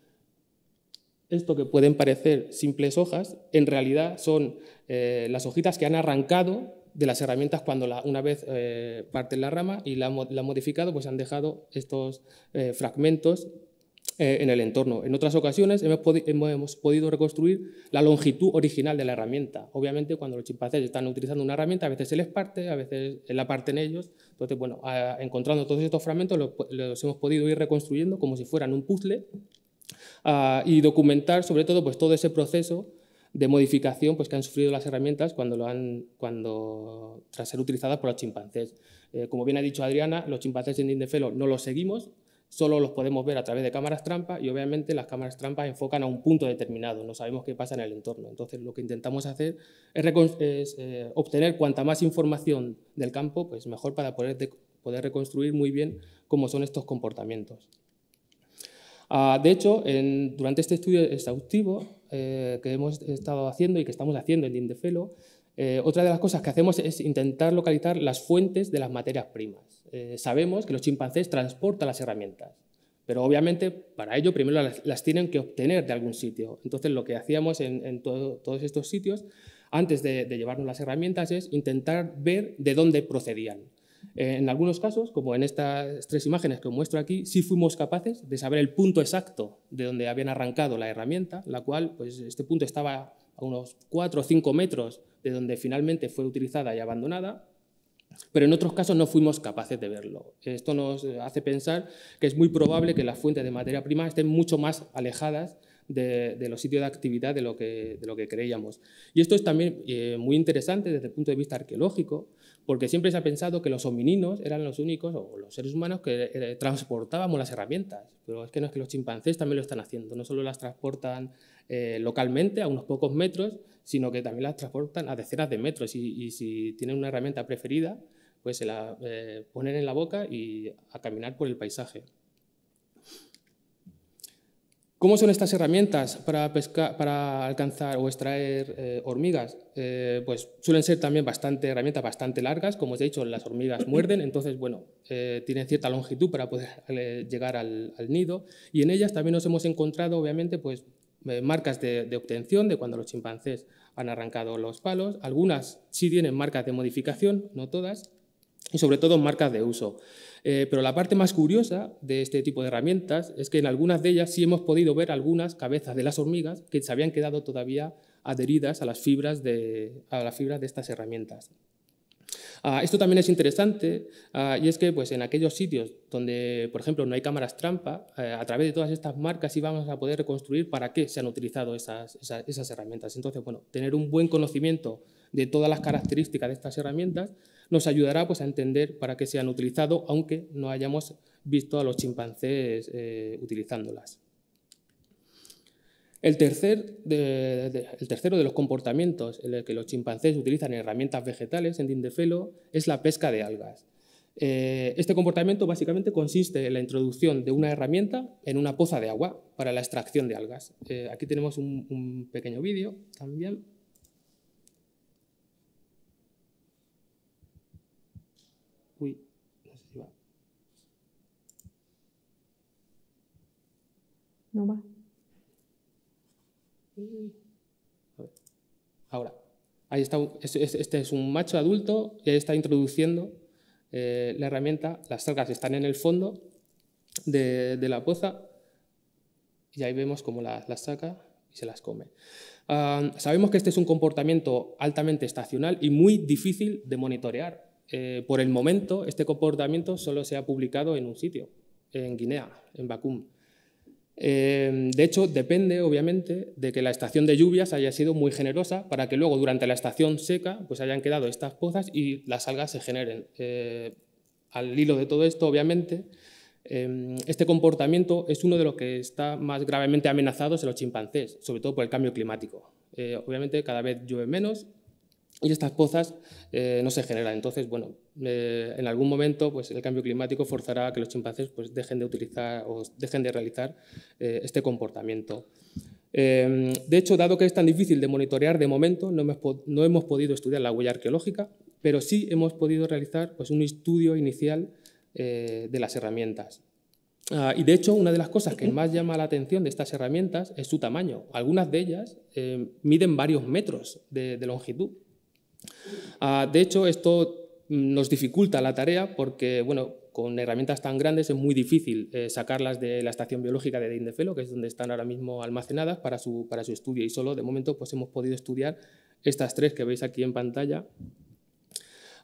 esto que pueden parecer simples hojas, en realidad son eh, las hojitas que han arrancado de las herramientas cuando una vez eh, parten la rama y la, la, han modificado, pues han dejado estos eh, fragmentos en el entorno. En otras ocasiones hemos, podido reconstruir la longitud original de la herramienta. Obviamente, cuando los chimpancés están utilizando una herramienta, a veces se les parte, a veces la parten ellos. Entonces, bueno, ah, encontrando todos estos fragmentos, los, los hemos podido ir reconstruyendo como si fueran un puzzle Ah, y documentar sobre todo pues, todo ese proceso de modificación pues, que han sufrido las herramientas cuando lo han, cuando, tras ser utilizadas por los chimpancés. Eh, como bien ha dicho Adriana, los chimpancés en Indefelo no los seguimos, solo los podemos ver a través de cámaras trampa y obviamente las cámaras trampa enfocan a un punto determinado, no sabemos qué pasa en el entorno. Entonces lo que intentamos hacer es, eh, obtener cuanta más información del campo, pues mejor para poder, poder reconstruir muy bien cómo son estos comportamientos. Ah, de hecho, durante este estudio exhaustivo eh, que hemos estado haciendo y que estamos haciendo en Indefelo, eh, otra de las cosas que hacemos es intentar localizar las fuentes de las materias primas. Eh, sabemos que los chimpancés transportan las herramientas, pero obviamente para ello primero las, tienen que obtener de algún sitio. Entonces lo que hacíamos en, todos estos sitios, antes de llevarnos las herramientas, es intentar ver de dónde procedían. Eh, en algunos casos, como en estas tres imágenes que os muestro aquí, sí fuimos capaces de saber el punto exacto de donde habían arrancado la herramienta, la cual, pues este punto estaba a unos 4 o 5 metros de donde finalmente fue utilizada y abandonada, pero en otros casos no fuimos capaces de verlo. Esto nos hace pensar que es muy probable que las fuentes de materia prima estén mucho más alejadas de, los sitios de actividad de lo, que, creíamos. Y esto es también eh, muy interesante desde el punto de vista arqueológico, porque siempre se ha pensado que los homininos eran los únicos, o los seres humanos, que eh, transportábamos las herramientas. Pero es que no es que los chimpancés también lo están haciendo, no solo las transportan eh, localmente a unos pocos metros, sino que también las transportan a decenas de metros y, si tienen una herramienta preferida, pues se la eh, ponen en la boca y a caminar por el paisaje. ¿Cómo son estas herramientas para, pescar, para alcanzar o extraer eh, hormigas? Eh, pues suelen ser también bastante herramientas bastante largas, como os he dicho, las hormigas muerden, entonces bueno, eh, tienen cierta longitud para poder llegar al, nido y en ellas también nos hemos encontrado, obviamente, pues marcas de, de, obtención de cuando los chimpancés han arrancado los palos. Algunas sí tienen marcas de modificación, no todas, y sobre todo marcas de uso. Eh, pero la parte más curiosa de este tipo de herramientas es que en algunas de ellas sí hemos podido ver algunas cabezas de las hormigas que se habían quedado todavía adheridas a las fibras de, a las fibras de estas herramientas. Ah, esto también es interesante ah, y es que pues, en aquellos sitios donde, por ejemplo, no hay cámaras trampa, eh, a través de todas estas marcas vamos a poder reconstruir para qué se han utilizado esas, esas herramientas. Entonces, bueno, tener un buen conocimiento de todas las características de estas herramientas, nos ayudará pues, a entender para qué se han utilizado, aunque no hayamos visto a los chimpancés eh, utilizándolas. El, tercer el, tercero de los comportamientos en que los chimpancés utilizan herramientas vegetales en Dindefelo es la pesca de algas. Eh, este comportamiento básicamente consiste en la introducción de una herramienta en una poza de agua para la extracción de algas. Eh, aquí tenemos un, un pequeño vídeo también. Ahora, ahí está, este, este, este es un macho adulto que está introduciendo eh, la herramienta. Las sacas están en el fondo de, la poza y ahí vemos cómo las, saca y se las come. Ah, sabemos que este es un comportamiento altamente estacional y muy difícil de monitorear. Eh, por el momento, este comportamiento solo se ha publicado en un sitio, en Guinea, en Bakum. Em, de hecho, depende, obviamente, de que la estación de lluvias haya sido muy generosa para que luego, durante la estación seca, pues hayan quedado estas pozas y las algas se generen. Eh, al hilo de todo esto, obviamente, em, este comportamiento es uno de los que está más gravemente amenazados en los chimpancés, sobre todo por el cambio climático. Eh, obviamente, cada vez llueve menos y estas pozas eh, no se generan. Entonces, bueno, eh, en algún momento pues, el cambio climático forzará a que los chimpancés pues, dejen de utilizar o dejen de realizar eh, este comportamiento. Em, de hecho, dado que es tan difícil de monitorear de momento, no hemos, podido estudiar la huella arqueológica, pero sí hemos podido realizar pues, un estudio inicial de las herramientas. Ah, y de hecho, una de las cosas que más llama la atención de estas herramientas es su tamaño. Algunas de ellas miden varios metros de longitud. Ah, de hecho, esto mm, nos dificulta la tarea porque, bueno, con herramientas tan grandes es muy difícil eh, sacarlas de la estación biológica de Deindefelo, que es donde están ahora mismo almacenadas para su, para su estudio. Y solo de momento pues, hemos podido estudiar estas tres que veis aquí en pantalla,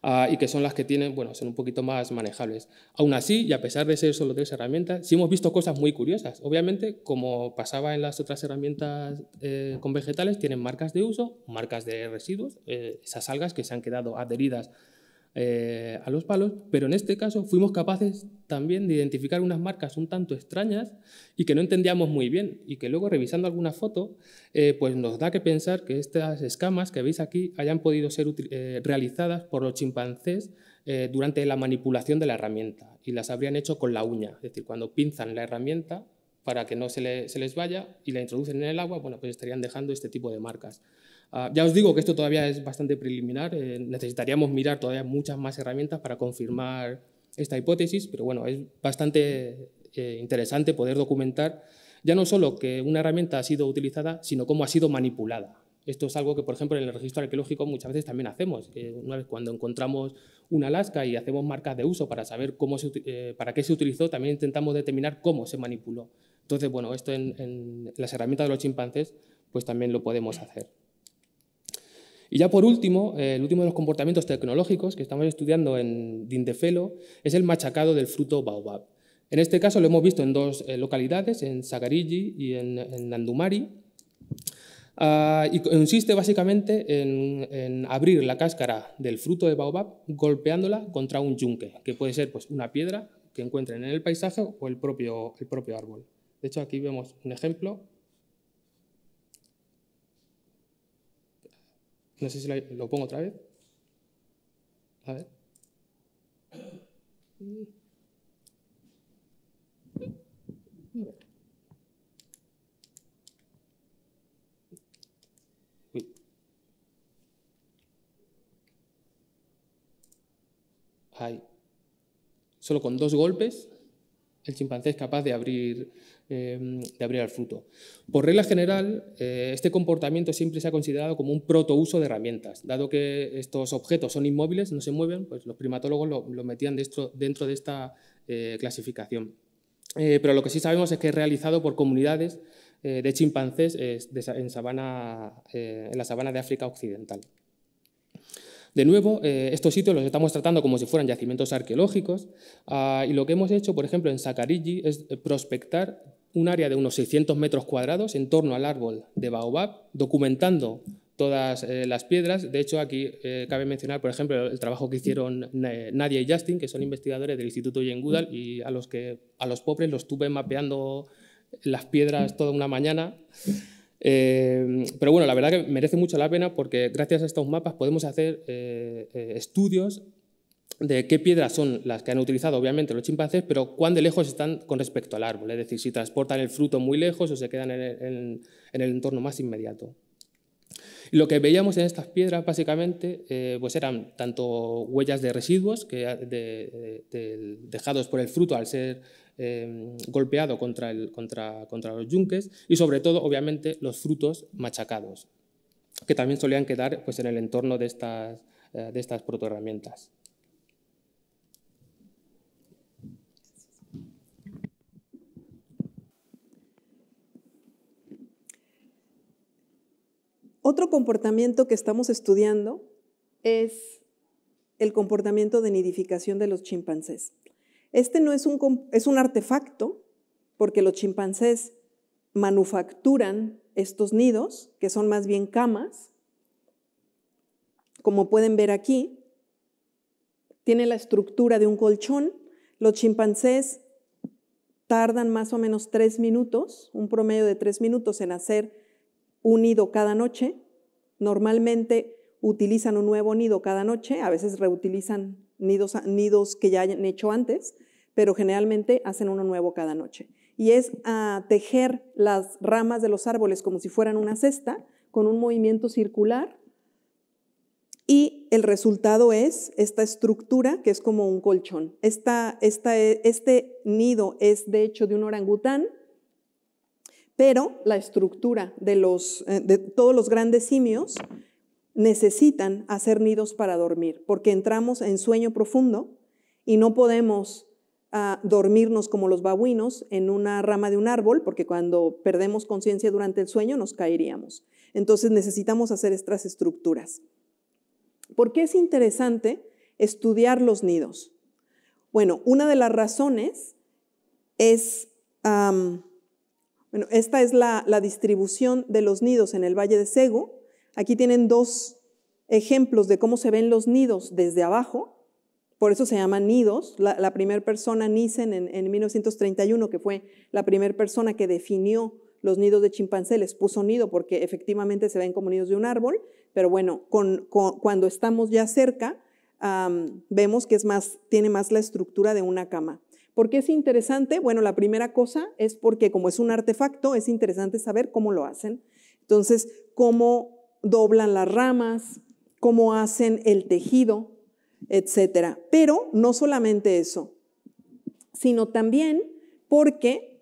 Ah, y que son las que tienen, bueno, son un poquito más manejables. Aún así, y a pesar de ser solo tres herramientas, sí hemos visto cosas muy curiosas. Obviamente, como pasaba en las otras herramientas eh, con vegetales, tienen marcas de uso, marcas de residuos, eh, esas algas que se han quedado adheridas eh, a los palos, pero en este caso fuimos capaces también de identificar unas marcas un tanto extrañas y que no entendíamos muy bien y que luego revisando alguna foto, eh, pues nos da que pensar que estas escamas que veis aquí hayan podido ser eh, realizadas por los chimpancés durante la manipulación de la herramienta y las habrían hecho con la uña, es decir, cuando pinzan la herramienta para que no se, se les vaya y la introducen en el agua, bueno, pues estarían dejando este tipo de marcas. Ah, ya os digo que esto todavía es bastante preliminar, eh, necesitaríamos mirar todavía muchas más herramientas para confirmar esta hipótesis, pero bueno, es bastante eh, interesante poder documentar ya no solo que una herramienta ha sido utilizada, sino cómo ha sido manipulada. Esto es algo que, por ejemplo, en el registro arqueológico muchas veces también hacemos. una vez cuando encontramos una lasca y hacemos marcas de uso para saber eh, para qué se utilizó, también intentamos determinar cómo se manipuló. Entonces, bueno, esto en, en las herramientas de los chimpancés, pues también lo podemos hacer. Y ya por último, eh, el último de los comportamientos tecnológicos que estamos estudiando en Dindefelo es el machacado del fruto baobab. En este caso lo hemos visto en dos eh, localidades, en Sagarigi y en, Nandumari. Ah, y consiste básicamente en, abrir la cáscara del fruto de baobab golpeándola contra un yunque, que puede ser pues, una piedra que encuentren en el paisaje o el propio, el propio árbol. De hecho, aquí vemos un ejemplo No sé si lo, pongo otra vez. A ver. Solo con dos golpes el chimpancé es capaz de abrir Em, de abrir el fruto. Por regla general, eh, este comportamiento siempre se ha considerado como un protouso de herramientas. Dado que estos objetos son inmóviles, no se mueven, pues los primatólogos los lo metían dentro, de esta eh, clasificación. Eh, pero lo que sí sabemos es que es realizado por comunidades de chimpancés en, en la sabana de África Occidental. De nuevo, estos sitios los estamos tratando como si fueran yacimientos arqueológicos ah, y lo que hemos hecho, por ejemplo, en Sakarigi es prospectar un área de unos 600 metros cuadrados en torno al árbol de Baobab, documentando todas eh, las piedras. De hecho, aquí eh, cabe mencionar, por ejemplo, el trabajo que hicieron eh, Nadia y Justin, que son investigadores del Instituto Yengudal, y a los, que, a los pobres los tuve mapeando las piedras toda una mañana. pero bueno, la verdad que merece mucho la pena porque gracias a estos mapas podemos hacer estudios de qué piedras son las que han utilizado, obviamente, los chimpancés, pero cuán de lejos están con respecto al árbol, es decir, si transportan el fruto muy lejos o se quedan en el, entorno más inmediato. lo que veíamos en estas piedras, básicamente, eh, pues eran tanto huellas de residuos eh, dejados por el fruto al ser eh, golpeado contra, los yunques y, sobre todo, obviamente, los frutos machacados, que también solían quedar pues, en el entorno de de estas protoherramientas. Otro comportamiento que estamos estudiando es el comportamiento de nidificación de los chimpancés. Este no es un, es un artefacto, porque los chimpancés manufacturan estos nidos, que son más bien camas. Como pueden ver aquí, tiene la estructura de un colchón. Los chimpancés tardan más o menos tres minutos, un promedio de tres minutos en hacer un nido cada noche. Normalmente utilizan un nuevo nido cada noche, a veces reutilizan nidos, nidos que ya hayan hecho antes, pero generalmente hacen uno nuevo cada noche. Y es a tejer las ramas de los árboles como si fueran una cesta, con un movimiento circular, y el resultado es esta estructura que es como un colchón. Esta, este nido es de hecho de un orangután, pero la estructura de, los, eh, de todos los grandes simios necesitan hacer nidos para dormir, porque entramos en sueño profundo y no podemos ah, dormirnos como los babuinos en una rama de un árbol, porque cuando perdemos conciencia durante el sueño nos caeríamos. Entonces necesitamos hacer estas estructuras. ¿Por qué es interesante estudiar los nidos? Bueno, una de las razones es... Bueno, esta es la, distribución de los nidos en el Valle de Sego. Aquí tienen dos ejemplos de cómo se ven los nidos desde abajo. Por eso se llaman nidos. La, primera persona, Nissen, en, 1931, que fue la primera persona que definió los nidos de chimpancés. puso nido porque efectivamente se ven como nidos de un árbol, pero bueno, cuando estamos ya cerca, vemos que tiene más la estructura de una cama. ¿Por qué es interesante? Bueno, la primera cosa es porque como es un artefacto, es interesante saber cómo lo hacen. Entonces, cómo doblan las ramas, cómo hacen el tejido, etcétera. Pero no solamente eso, sino también porque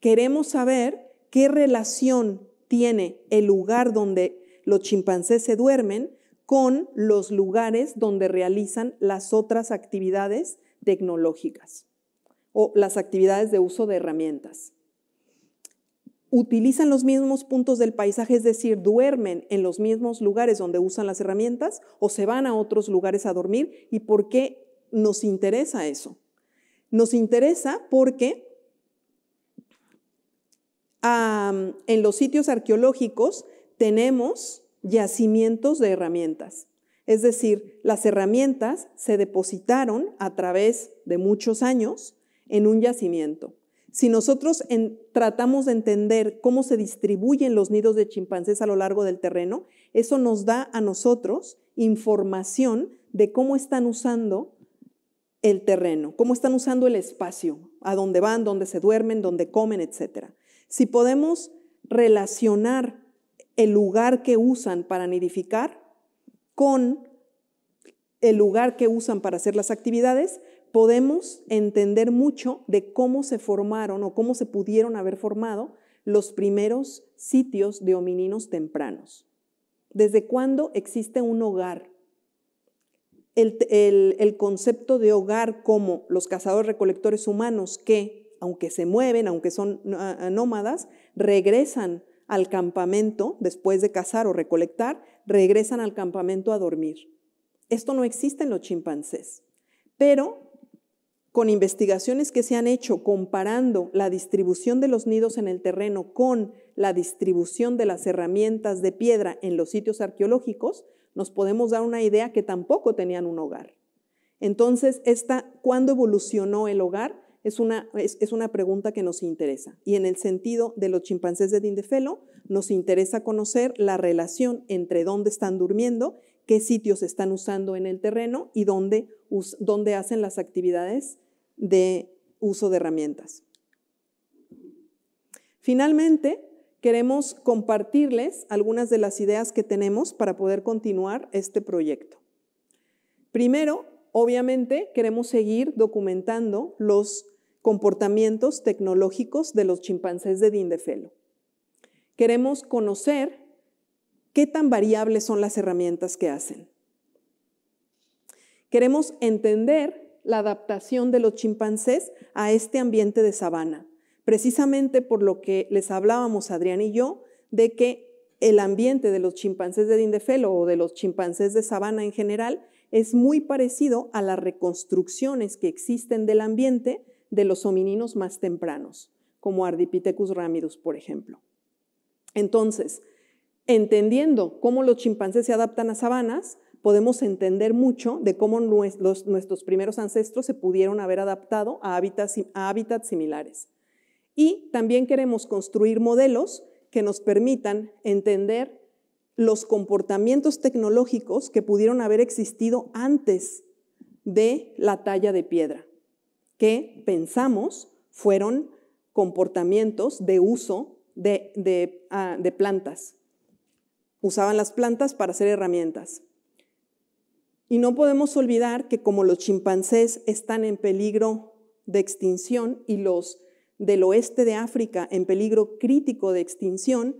queremos saber qué relación tiene el lugar donde los chimpancés se duermen con los lugares donde realizan las otras actividades tecnológicas o las actividades de uso de herramientas. Utilizan los mismos puntos del paisaje, es decir, duermen en los mismos lugares donde usan las herramientas o se van a otros lugares a dormir. ¿Y por qué nos interesa eso? Nos interesa porque en los sitios arqueológicos tenemos yacimientos de herramientas. Es decir, las herramientas se depositaron a través de muchos años en un yacimiento. Si nosotros tratamos de entender cómo se distribuyen los nidos de chimpancés a lo largo del terreno, eso nos da a nosotros información de cómo están usando el terreno, cómo están usando el espacio, a dónde van, dónde se duermen, dónde comen, etc. Si podemos relacionar el lugar que usan para nidificar con el lugar que usan para hacer las actividades, podemos entender mucho de cómo se formaron o cómo se pudieron haber formado los primeros sitios de homininos tempranos. ¿Desde cuándo existe un hogar? El, concepto de hogar como los cazadores recolectores humanos que, aunque se mueven, aunque son ah, ah, nómadas, regresan al campamento después de cazar o recolectar, regresan al campamento a dormir. Esto no existe en los chimpancés, pero con investigaciones que se han hecho comparando la distribución de los nidos en el terreno con la distribución de las herramientas de piedra en los sitios arqueológicos, nos podemos dar una idea que tampoco tenían un hogar. Entonces, esta, ¿cuándo evolucionó el hogar? Es una, pregunta que nos interesa. Y en el sentido de los chimpancés de Dindefelo, nos interesa conocer la relación entre dónde están durmiendo, qué sitios están usando en el terreno y dónde, dónde hacen las actividades de uso de herramientas. Finalmente, queremos compartirles algunas de las ideas que tenemos para poder continuar este proyecto. Primero, obviamente, queremos seguir documentando los comportamientos tecnológicos de los chimpancés de Dindefelo. Queremos conocer qué tan variables son las herramientas que hacen. Queremos entender la adaptación de los chimpancés a este ambiente de sabana, precisamente por lo que les hablábamos Adrián y yo, de que el ambiente de los chimpancés de Dindefelo o de los chimpancés de sabana en general es muy parecido a las reconstrucciones que existen del ambiente de los homininos más tempranos, como Ardipithecus ramidus, por ejemplo. Entonces, entendiendo cómo los chimpancés se adaptan a sabanas, podemos entender mucho de cómo nuestros, primeros ancestros se pudieron haber adaptado a hábitats, similares. Y también queremos construir modelos que nos permitan entender los comportamientos tecnológicos que pudieron haber existido antes de la talla de piedra, que pensamos fueron comportamientos de uso de ah, plantas. Usaban las plantas para hacer herramientas. Y no podemos olvidar que como los chimpancés están en peligro de extinción y los del oeste de África en peligro crítico de extinción,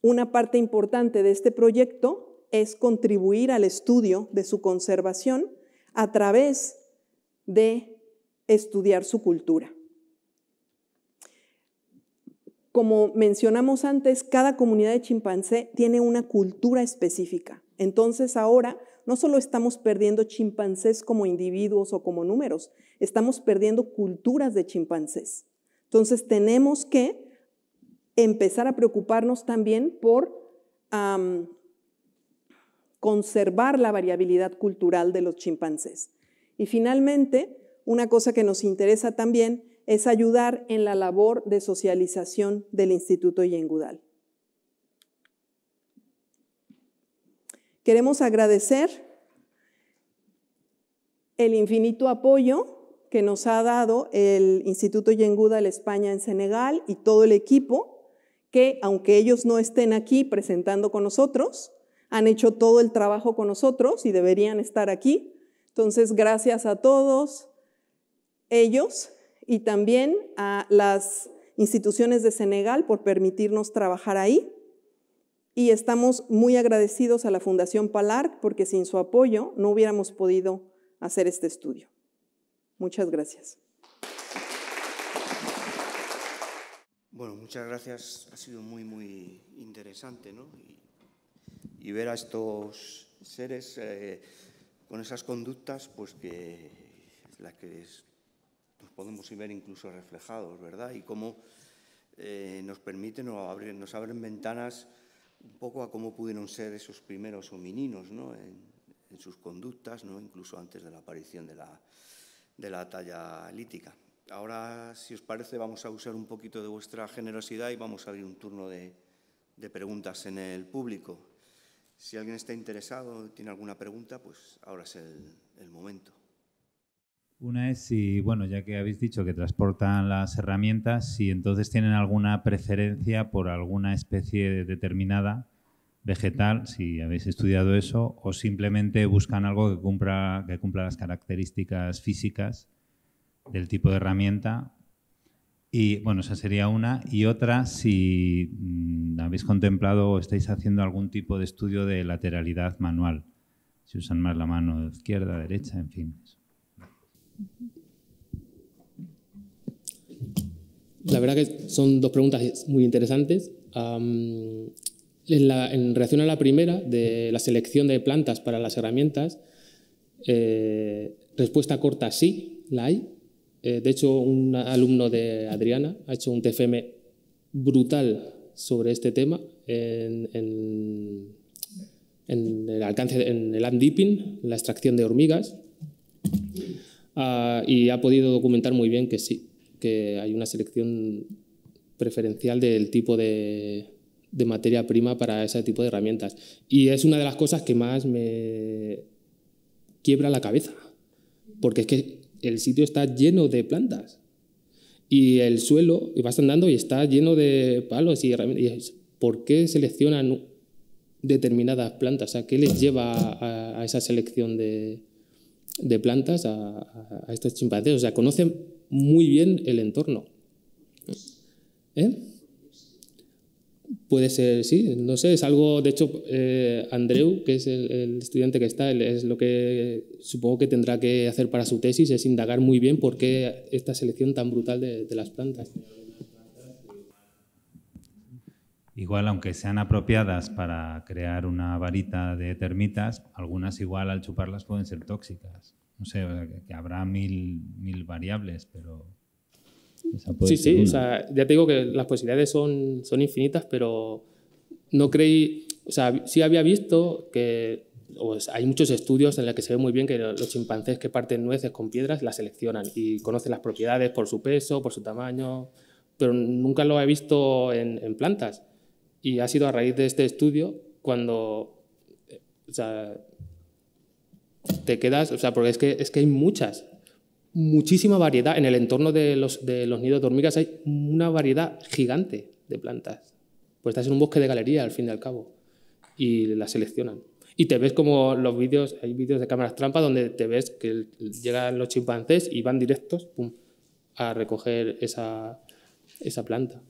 una parte importante de este proyecto es contribuir al estudio de su conservación a través de estudiar su cultura. Como mencionamos antes, cada comunidad de chimpancé tiene una cultura específica. Entonces ahora no solo estamos perdiendo chimpancés como individuos o como números, estamos perdiendo culturas de chimpancés. Entonces tenemos que empezar a preocuparnos también por conservar la variabilidad cultural de los chimpancés. Y finalmente, una cosa que nos interesa también es ayudar en la labor de socialización del Instituto Yengudal. Queremos agradecer el infinito apoyo que nos ha dado el Instituto Yenguda de España en Senegal y todo el equipo, que aunque ellos no estén aquí presentando con nosotros, han hecho todo el trabajo con nosotros y deberían estar aquí. Entonces, gracias a todos ellos y también a las instituciones de Senegal por permitirnos trabajar ahí y estamos muy agradecidos a la Fundación Palarc porque sin su apoyo no hubiéramos podido hacer este estudio. Muchas gracias. Bueno, muchas gracias. Ha sido muy, muy interesante, ¿no? Y, ver a estos seres eh, con esas conductas, pues que las que nos podemos ver incluso reflejados, ¿verdad? Y cómo eh, nos permiten o nos abren ventanas un poco a cómo pudieron ser esos primeros homininos ¿no? en, sus conductas, incluso antes de la aparición de la, de la talla lítica. Ahora, si os parece, vamos a usar un poquito de vuestra generosidad y vamos a abrir un turno de, preguntas en el público. Si alguien está interesado, tiene alguna pregunta, pues ahora es el momento. Una es si, bueno, ya que habéis dicho que transportan las herramientas, si entonces tienen alguna preferencia por alguna especie determinada vegetal, si habéis estudiado eso, o simplemente buscan algo que cumpla, que cumpla las características físicas del tipo de herramienta. Y bueno, esa sería una. Y otra, si mm, habéis contemplado o estáis haciendo algún tipo de estudio de lateralidad manual, si usan más la mano izquierda, derecha, en fin. La verdad que son dos preguntas muy interesantes. en, relación a la primera, de la selección de plantas para las herramientas, eh, respuesta corta, sí, la hay. Eh, de hecho, un alumno de Adriana ha hecho un TFM brutal sobre este tema en, el alcance, en el dipping, la extracción de hormigas. Ah, y ha podido documentar muy bien que sí, que hay una selección preferencial del tipo de, materia prima para ese tipo de herramientas. Y es una de las cosas que más me quiebra la cabeza, porque es que el sitio está lleno de plantas y el suelo, y vas andando y está lleno de palos y herramientas. ¿Por qué seleccionan determinadas plantas? a ¿qué les lleva a esa selección de, de plantas a, estos chimpancés. O sea, conocen muy bien el entorno. ¿Eh? Puede ser, sí, no sé, es algo, de hecho, eh, Andreu, que es el, estudiante que está, es lo que supongo que tendrá que hacer para su tesis, es indagar muy bien por qué esta selección tan brutal de las plantas. Igual, aunque sean apropiadas para crear una varita de termitas, algunas igual al chuparlas pueden ser tóxicas. No sé, que, habrá mil, mil variables, pero... sí, sí, o sea, ya te digo que las posibilidades son, son infinitas, pero no creí, o sea, sí había visto que pues, hay muchos estudios en los que se ve muy bien que los chimpancés que parten nueces con piedras las seleccionan y conocen las propiedades por su peso, por su tamaño, pero nunca lo he visto en plantas. Y ha sido a raíz de este estudio cuando te quedas, o sea, porque es que, es que hay muchas, muchísima variedad. En el entorno de los, nidos de hormigas hay una variedad gigante de plantas. Pues estás en un bosque de galería, al fin y al cabo, y la seleccionan. Y te ves como los vídeos, hay vídeos de cámaras trampa donde te ves que llegan los chimpancés y van directos a recoger esa, esa planta.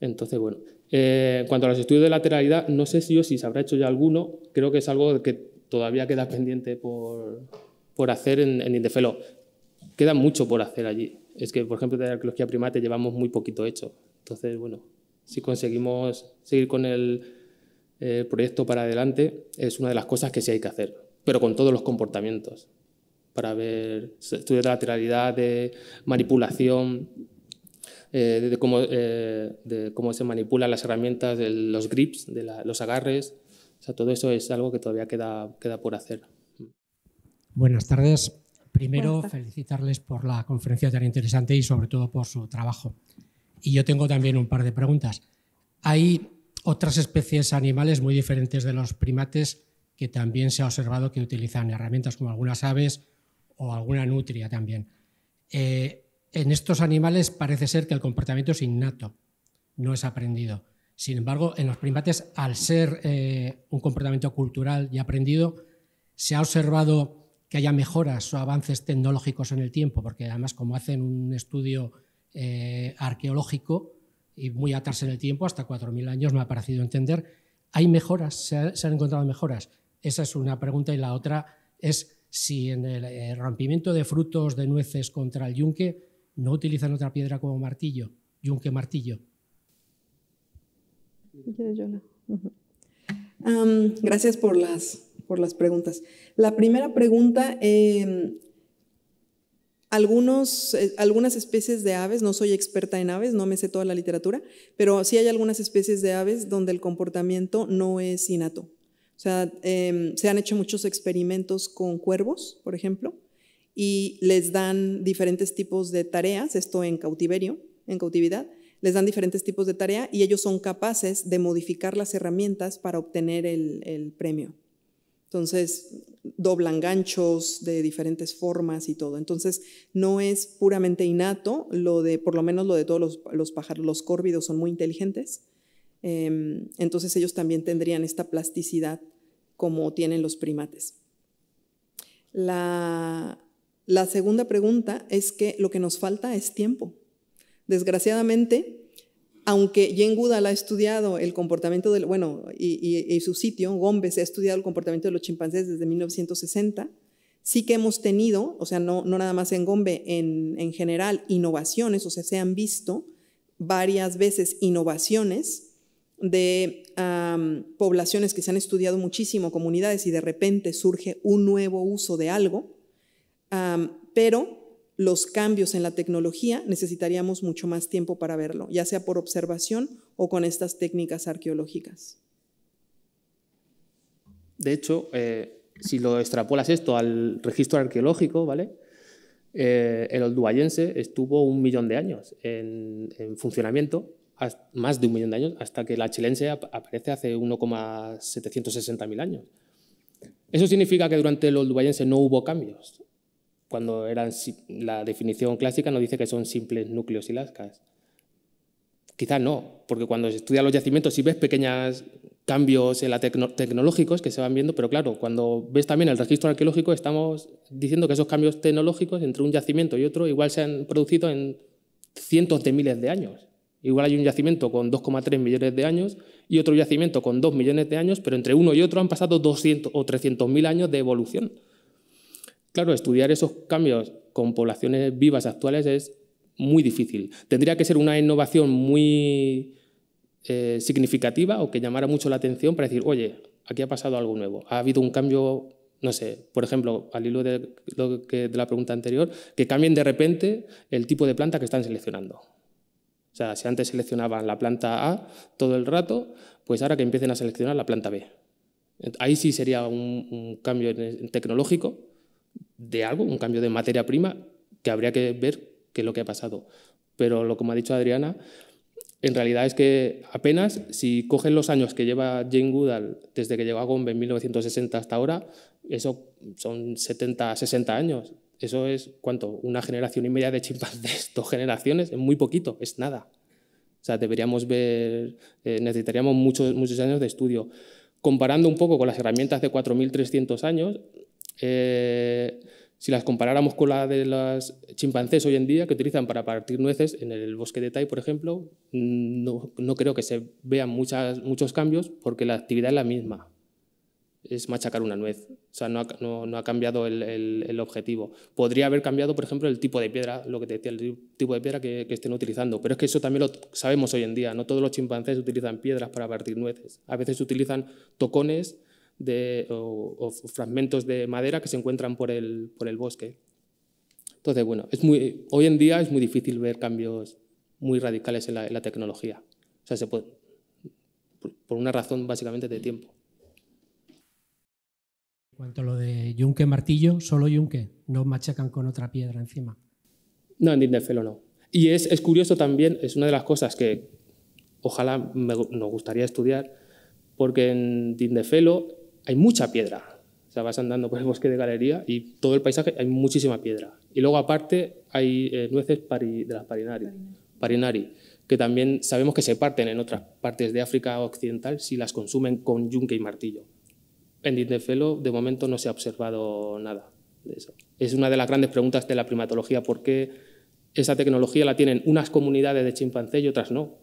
Entonces, bueno, en eh, cuanto a los estudios de lateralidad, no sé si si se habrá hecho ya alguno, creo que es algo que todavía queda pendiente por, por hacer en, en Indefelo. Queda mucho por hacer allí. Es que, por ejemplo, de la arqueología primate llevamos muy poquito hecho. Entonces, bueno, si conseguimos seguir con el proyecto para adelante, es una de las cosas que sí hay que hacer, pero con todos los comportamientos, para ver estudios de lateralidad, de manipulación, eh, eh, de, cómo, se manipulan las herramientas, de los grips, de los agarres. O todo eso es algo que todavía queda, queda por hacer. Buenas tardes. Primero, felicitarles por la conferencia tan interesante y sobre todo por su trabajo. Y yo tengo también un par de preguntas. Hay otras especies animales muy diferentes de los primates que también se ha observado que utilizan herramientas como algunas aves o alguna nutria también. Eh, en estos animales parece ser que el comportamiento es innato, no es aprendido. Sin embargo, en los primates, al ser eh, un comportamiento cultural y aprendido, se ha observado que haya mejoras o avances tecnológicos en el tiempo, porque además como hacen un estudio eh, arqueológico y muy atarse en el tiempo, hasta 4.000 años me ha parecido entender, hay mejoras, se, se han encontrado mejoras. Esa es una pregunta y la otra es si en el eh, rompimiento de frutos de nueces contra el yunque no utilizan otra piedra como martillo, yunque martillo. gracias por las, por las preguntas. La primera pregunta, em, algunos, eh, algunas especies de aves, no soy experta en aves, no me sé toda la literatura, pero sí hay algunas especies de aves donde el comportamiento no es innato. O sea, em, se han hecho muchos experimentos con cuervos, por ejemplo, y les dan diferentes tipos de tareas, esto en cautiverio, en cautividad, les dan diferentes tipos de tarea y ellos son capaces de modificar las herramientas para obtener el, premio. Entonces, doblan ganchos de diferentes formas y todo. Entonces, no es puramente innato lo de, por lo menos lo de todos los, los pájaros, los córvidos son muy inteligentes. Em, entonces, ellos también tendrían esta plasticidad como tienen los primates. La, la segunda pregunta es que lo que nos falta es tiempo. Desgraciadamente, aunque Jen Goodall ha estudiado el comportamiento del, bueno, y, su sitio, Gombe, se ha estudiado el comportamiento de los chimpancés desde 1960, sí que hemos tenido, o sea, no, nada más en Gombe, en, general, innovaciones, o sea, se han visto varias veces innovaciones de poblaciones que se han estudiado muchísimo, comunidades, y de repente surge un nuevo uso de algo pero los cambios en la tecnología necesitaríamos mucho más tiempo para verlo, ya sea por observación o con estas técnicas arqueológicas. De hecho, eh, si lo extrapolas esto al registro arqueológico, ¿vale? Eh, el olduayense estuvo un millón de años en, funcionamiento, más de un millón de años, hasta que la chilense aparece hace 1,760.000 años. Eso significa que durante el olduayense no hubo cambios cuando eran la definición clásica nos dice que son simples núcleos y lascas. Quizás no, porque cuando se estudian los yacimientos sí ves pequeños cambios tecnológicos que se van viendo, pero claro, cuando ves también el registro arqueológico estamos diciendo que esos cambios tecnológicos entre un yacimiento y otro igual se han producido en cientos de miles de años. Igual hay un yacimiento con 2,3 millones de años y otro yacimiento con 2 millones de años, pero entre uno y otro han pasado 200 o 300 mil años de evolución. Claro, estudiar esos cambios con poblaciones vivas actuales es muy difícil. Tendría que ser una innovación muy eh, significativa o que llamara mucho la atención para decir, oye, aquí ha pasado algo nuevo, ha habido un cambio, no sé, por ejemplo, al hilo de, la pregunta anterior, que cambien de repente el tipo de planta que están seleccionando. O sea, si antes seleccionaban la planta A todo el rato, pues ahora que empiecen a seleccionar la planta B. Ahí sí sería un cambio tecnológico de algo, un cambio de materia prima, que habría que ver qué es lo que ha pasado. Pero lo me ha dicho Adriana, en realidad es que apenas si cogen los años que lleva Jane Goodall desde que llegó a Gombe en 1960 hasta ahora, eso son 70, 60 años. Eso es, ¿cuánto? Una generación y media de chimpancés, dos generaciones, es muy poquito, es nada. O sea, deberíamos ver, eh, necesitaríamos muchos, muchos años de estudio. Comparando un poco con las herramientas de 4.300 años, eh, si las comparáramos con la de los chimpancés hoy en día que utilizan para partir nueces en el bosque de Tai, por ejemplo, mm, no, creo que se vean muchas, muchos cambios porque la actividad es la misma. Es machacar una nuez. O sea, no ha, no, no ha cambiado el, el, el, objetivo. Podría haber cambiado, por ejemplo, el tipo de piedra, lo que el tipo de piedra que estén utilizando. Pero es que eso también lo sabemos hoy en día. No todos los chimpancés utilizan piedras para partir nueces. A veces utilizan tocones de, o, fragmentos de madera que se encuentran por el, por el bosque. Entonces, bueno, es muy, hoy en día es muy difícil ver cambios muy radicales en la, tecnología. O sea, se puede, por, una razón básicamente de tiempo. En cuanto a lo de yunque martillo, solo yunque, no machacan con otra piedra encima. No, en Dindefelo no. Y es, es, curioso también, es una de las cosas que ojalá me, nos gustaría estudiar, porque en Dindefelo hay mucha piedra. O sea, vas andando por el bosque de galería y todo el paisaje hay muchísima piedra. Y luego aparte hay eh, nueces de las parinari, parinari, que también sabemos que se parten en otras partes de África Occidental si las consumen con yunque y martillo. En Dindefelo de momento no se ha observado nada de eso. Es una de las grandes preguntas de la primatología, ¿por qué esa tecnología la tienen unas comunidades de chimpancé y otras no?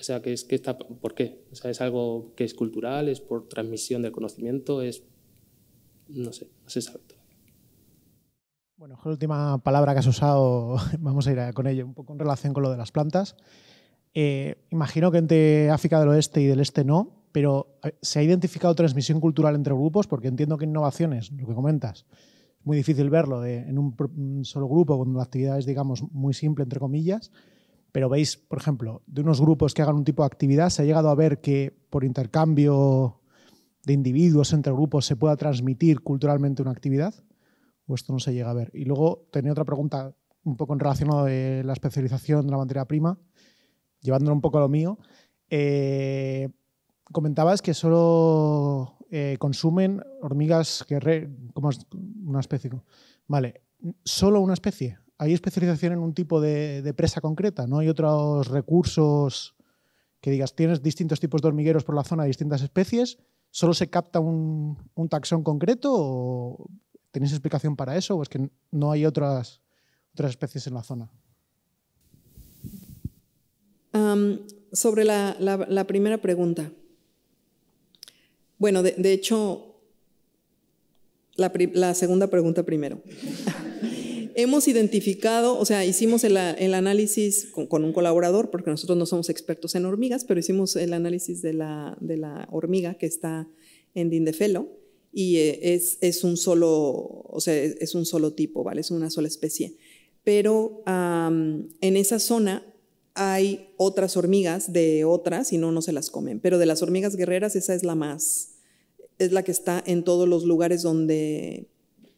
O sea, que es está, ¿por qué? O sea, es algo que es cultural, es por transmisión del conocimiento, es, no sé, no sé exactamente. Bueno, la última palabra que has usado, vamos a ir con ello, un poco en relación con lo de las plantas. Eh, imagino que entre África del Oeste y del Este no, pero eh, ¿se ha identificado transmisión cultural entre grupos? Porque entiendo que innovaciones, lo que comentas, es muy difícil verlo en un, solo grupo cuando la actividad es, digamos, muy simple, entre comillas. Pero veis, por ejemplo, de unos grupos que hagan un tipo de actividad, se ha llegado a ver que por intercambio de individuos entre grupos se pueda transmitir culturalmente una actividad. O esto no se llega a ver. Y luego tenía otra pregunta un poco en relación a la especialización de la materia prima, llevándolo un poco a lo mío. Eh, comentabas que solo eh, consumen hormigas que como es una especie. Vale, solo una especie hay especialización en un tipo de, presa concreta, no hay otros recursos que digas, tienes distintos tipos de hormigueros por la zona, distintas especies, solo se capta un, taxón concreto o tenéis explicación para eso o es que no hay otras, otras especies en la zona? sobre la, primera pregunta. Bueno, de, hecho, la, la segunda pregunta primero. hemos identificado, o sea, hicimos el, análisis con, un colaborador, porque nosotros no somos expertos en hormigas, pero hicimos el análisis de la, de la hormiga que está en Dindefelo y eh, es, es, un solo, o sea, es un solo tipo, ¿vale? Es una sola especie. Pero en esa zona hay otras hormigas de otras y no, no se las comen. Pero de las hormigas guerreras, esa es la más, es la que está en todos los lugares donde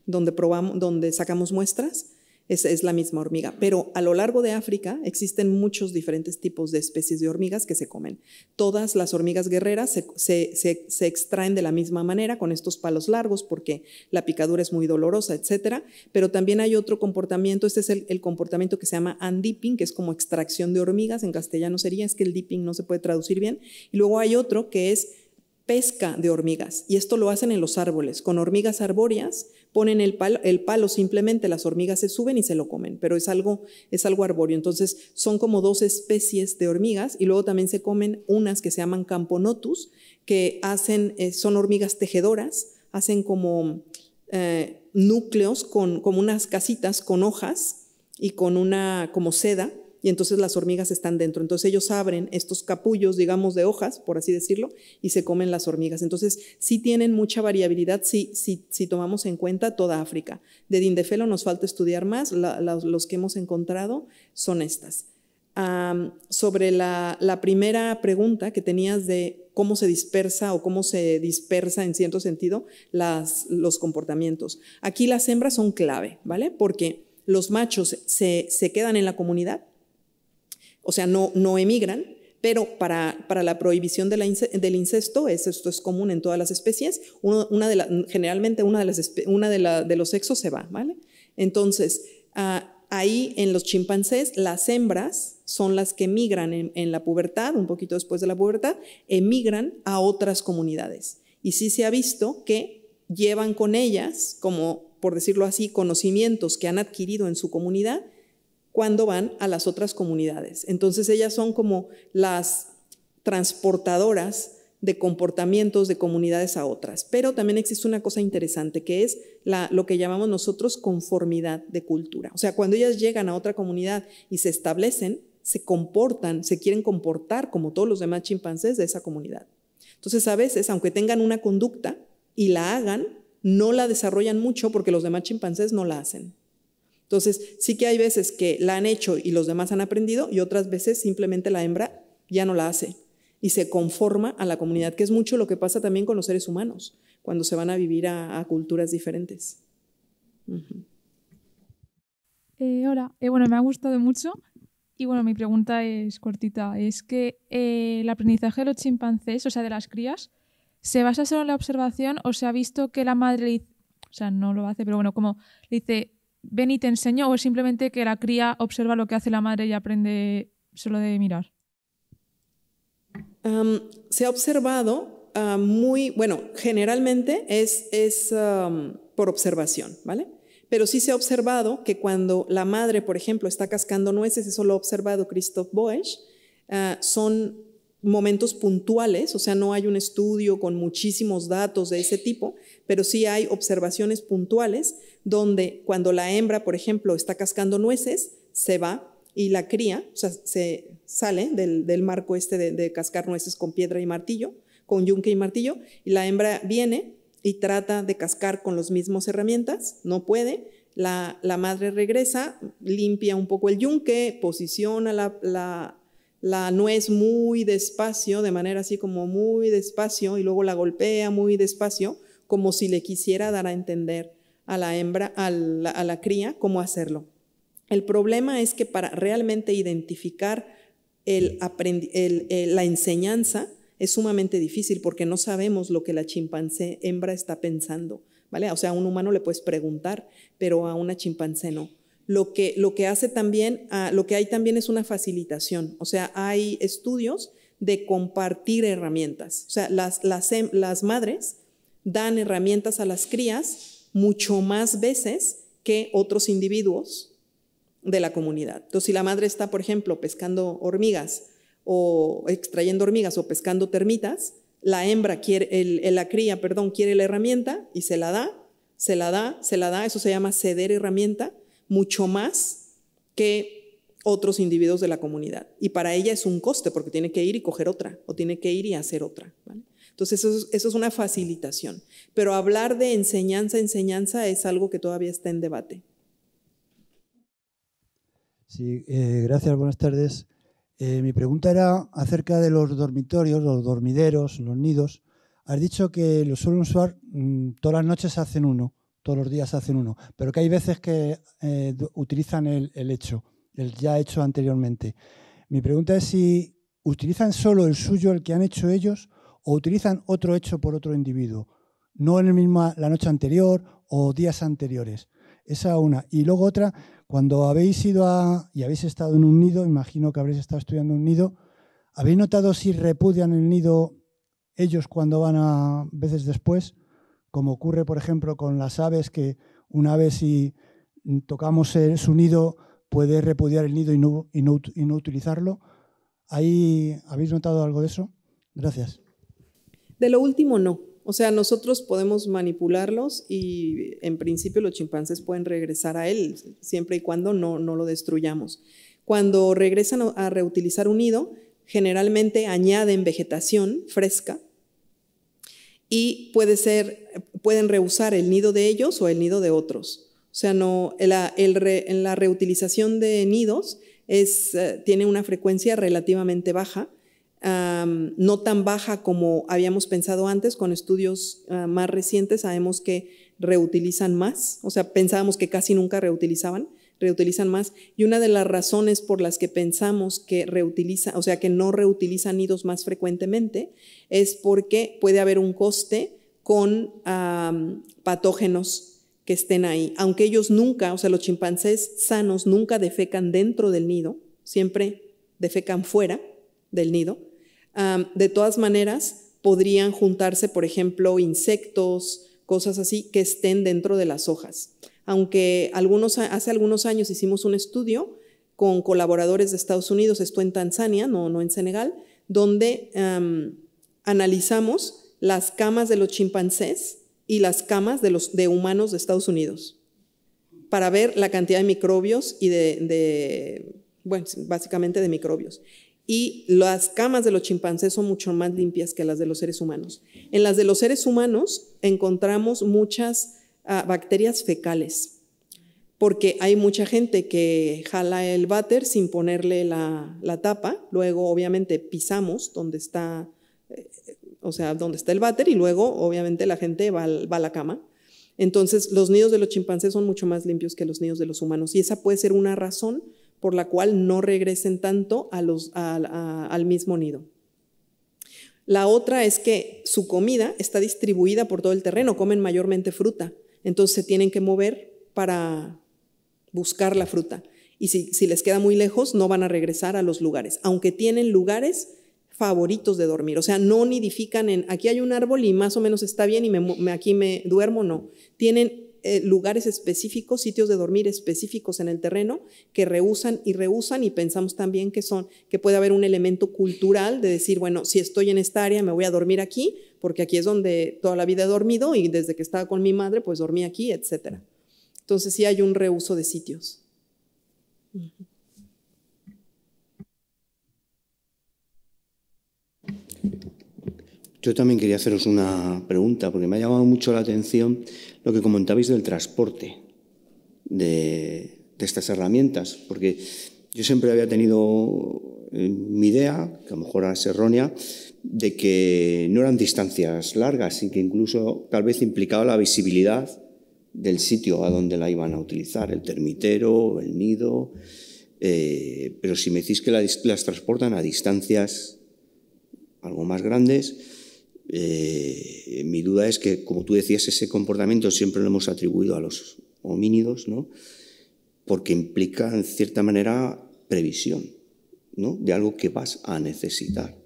donde, probamos, donde sacamos muestras, es, es, la misma hormiga. Pero a lo largo de África existen muchos diferentes tipos de especies de hormigas que se comen. Todas las hormigas guerreras se, extraen de la misma manera con estos palos largos porque la picadura es muy dolorosa, etc. Pero también hay otro comportamiento, este es el, el comportamiento que se llama undipping, que es como extracción de hormigas, en castellano sería, es que el dipping no se puede traducir bien. Y luego hay otro que es pesca de hormigas y esto lo hacen en los árboles, con hormigas arbóreas, ponen el palo, el palo simplemente, las hormigas se suben y se lo comen, pero es algo, es algo arbóreo. Entonces son como dos especies de hormigas y luego también se comen unas que se llaman camponotus, que hacen, eh, son hormigas tejedoras, hacen como eh, núcleos con como unas casitas con hojas y con una como seda y entonces las hormigas están dentro. Entonces ellos abren estos capullos, digamos, de hojas, por así decirlo, y se comen las hormigas. Entonces sí tienen mucha variabilidad si, tomamos en cuenta toda África. De Dindefelo nos falta estudiar más, los que hemos encontrado son estas. sobre la, primera pregunta que tenías de cómo se dispersa o cómo se dispersa en cierto sentido los comportamientos. Aquí las hembras son clave, ¿vale? Porque los machos se, se quedan en la comunidad, o sea, no, emigran, pero para, la prohibición del incesto, esto es común en todas las especies, generalmente una, de, los sexos se va, ¿vale? Entonces, ah, ahí en los chimpancés, las hembras son las que emigran en, en, la pubertad, un poquito después de la pubertad, emigran a otras comunidades. Y sí se ha visto que llevan con ellas, como por decirlo así, conocimientos que han adquirido en su comunidad cuando van a las otras comunidades. Entonces ellas son como las transportadoras de comportamientos de comunidades a otras. Pero también existe una cosa interesante que es lo que llamamos nosotros conformidad de cultura. O sea, cuando ellas llegan a otra comunidad y se establecen, se comportan, se quieren comportar como todos los demás chimpancés de esa comunidad. Entonces, a veces, aunque tengan una conducta y la hagan, no la desarrollan mucho porque los demás chimpancés no la hacen. Entonces, sí que hay veces que la han hecho y los demás han aprendido y otras veces simplemente la hembra ya no la hace y se conforma a la comunidad, que es mucho lo que pasa también con los seres humanos cuando se van a vivir a, culturas diferentes. Eh, hola, eh, bueno, me ha gustado mucho y bueno, mi pregunta es cortita, es que eh, el aprendizaje de los chimpancés, o sea, de las crías, ¿se basa solo en la observación o se ha visto que la madre, o sea, no lo hace, pero bueno, como dice, ven y te enseñó o simplemente que la cría observa lo que hace la madre y aprende solo de mirar? se ha observado ah, muy, bueno, generalmente es, es por observación, ¿vale? Pero sí se ha observado que cuando la madre, por ejemplo, está cascando nueces, eso lo ha observado Christoph Boesch, ah, son momentos puntuales, o sea, no hay un estudio con muchísimos datos de ese tipo, pero sí hay observaciones puntuales donde cuando la hembra, por ejemplo, está cascando nueces, se va y la cría, o sea, se sale del, marco este de, cascar nueces con piedra y martillo, con yunque y martillo, y la hembra viene y trata de cascar con los mismos herramientas, no puede, la, madre regresa, limpia un poco el yunque, posiciona la, la nuez muy despacio, de manera así como muy despacio, y luego la golpea muy despacio, como si le quisiera dar a entender a la hembra, a la, cría, cómo hacerlo. El problema es que para realmente identificar el la enseñanza es sumamente difícil porque no sabemos lo que la chimpancé hembra está pensando, ¿vale? O sea, a un humano le puedes preguntar, pero a una chimpancé no. Lo que, lo que hace también, ah, lo que hay también es una facilitación, o sea, hay estudios de compartir herramientas, o sea, las, las madres dan herramientas a las crías mucho más veces que otros individuos de la comunidad. Entonces, si la madre está, por ejemplo, pescando hormigas o extrayendo hormigas o pescando termitas, la hembra quiere, el, la cría, perdón, quiere la herramienta y se la da, se la da, se la da, eso se llama ceder herramienta, mucho más que otros individuos de la comunidad. Y para ella es un coste porque tiene que ir y coger otra o tiene que ir y hacer otra. ¿vale? Entonces, eso, es una facilitación. Pero hablar de enseñanza, enseñanza es algo que todavía está en debate. Sí, eh, gracias, buenas tardes. Eh, mi pregunta era acerca de los dormitorios, los dormideros, los nidos. Has dicho que los suelen usar mm, todas las noches hacen uno, todos los días hacen uno, pero que hay veces que eh, utilizan el, el, hecho, el ya hecho anteriormente. Mi pregunta es si utilizan solo el suyo, el que han hecho ellos, o utilizan otro hecho por otro individuo, no en el mismo, la noche anterior o días anteriores. Esa una. Y luego otra, cuando habéis ido y habéis estado en un nido, imagino que habréis estado estudiando un nido, ¿habéis notado si repudian el nido ellos cuando van a veces después? Como ocurre, por ejemplo, con las aves, que una vez si tocamos su nido puede repudiar el nido y no, y no utilizarlo. ¿Ahí, ¿Habéis notado algo de eso? Gracias. De lo último, no. O sea, nosotros podemos manipularlos y en principio los chimpancés pueden regresar a él, siempre y cuando no, lo destruyamos. Cuando regresan a reutilizar un nido, generalmente añaden vegetación fresca y puede ser, pueden rehusar el nido de ellos o el nido de otros. O sea, no, la, el en la reutilización de nidos es, eh, tiene una frecuencia relativamente baja no tan baja como habíamos pensado antes, con estudios ah, más recientes sabemos que reutilizan más, o sea, pensábamos que casi nunca reutilizaban, reutilizan más. Y una de las razones por las que pensamos que reutiliza, o sea, que no reutilizan nidos más frecuentemente, es porque puede haber un coste con patógenos que estén ahí. Aunque ellos nunca, o sea, los chimpancés sanos nunca defecan dentro del nido, siempre defecan fuera del nido. de todas maneras, podrían juntarse, por ejemplo, insectos, cosas así que estén dentro de las hojas. Aunque algunos, hace algunos años hicimos un estudio con colaboradores de Estados Unidos, esto en Tanzania, no, no en Senegal, donde analizamos las camas de los chimpancés y las camas de, los, de humanos de Estados Unidos para ver la cantidad de microbios y de bueno, básicamente de microbios y las camas de los chimpancés son mucho más limpias que las de los seres humanos. En las de los seres humanos encontramos muchas ah, bacterias fecales, porque hay mucha gente que jala el váter sin ponerle la, tapa, luego obviamente pisamos donde está, eh, o sea, donde está el váter y luego obviamente la gente va a la cama. Entonces los nidos de los chimpancés son mucho más limpios que los nidos de los humanos y esa puede ser una razón por la cual no regresen tanto al mismo nido. La otra es que su comida está distribuida por todo el terreno, comen mayormente fruta, entonces se tienen que mover para buscar la fruta. Y si, les queda muy lejos, no van a regresar a los lugares, aunque tienen lugares favoritos de dormir. O sea, no nidifican en aquí hay un árbol y más o menos está bien y aquí me duermo, no. Tienen eh, lugares específicos, sitios de dormir específicos en el terreno que rehusan y rehusan y pensamos también que son que puede haber un elemento cultural de decir, bueno, si estoy en esta área me voy a dormir aquí porque aquí es donde toda la vida he dormido y desde que estaba con mi madre pues dormí aquí, etcétera. Entonces sí hay un reuso de sitios. Yo también quería haceros una pregunta, porque me ha llamado mucho la atención lo que comentabais del transporte de, estas herramientas, porque yo siempre había tenido eh, mi idea, que a lo mejor es errónea, de que no eran distancias largas y que incluso tal vez implicaba la visibilidad del sitio a donde la iban a utilizar, el termitero, el nido. Eh, pero si me decís que las transportan a distancias algo más grandes, eh, mi duda es que, como tú decías, ese comportamiento siempre lo hemos atribuido a los homínidos, ¿no? Porque implica, en cierta manera, previsión, ¿no? De algo que vas a necesitar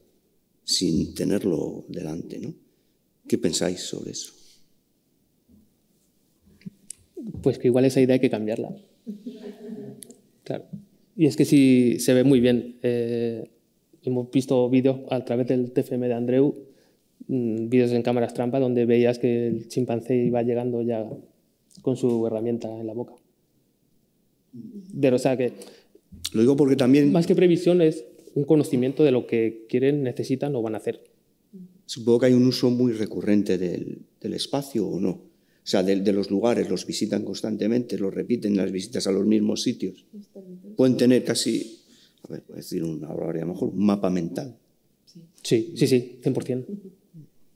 sin tenerlo delante, ¿no? ¿Qué pensáis sobre eso? Pues que igual esa idea hay que cambiarla. Claro. Y es que sí se ve muy bien. Eh, hemos visto vídeos a través del TFM de Andreu Mm, vídeos en cámaras trampa donde veías que el chimpancé iba llegando ya con su herramienta en la boca. Pero, o sea, que... Lo digo porque también... Más que previsión es un conocimiento de lo que quieren, necesitan o van a hacer. Supongo que hay un uso muy recurrente del, espacio o no. O sea, de, los lugares, los visitan constantemente, los repiten las visitas a los mismos sitios. Pueden tener casi, a ver, voy a decir una a mejor, un mapa mental. Sí, sí, sí, 100%.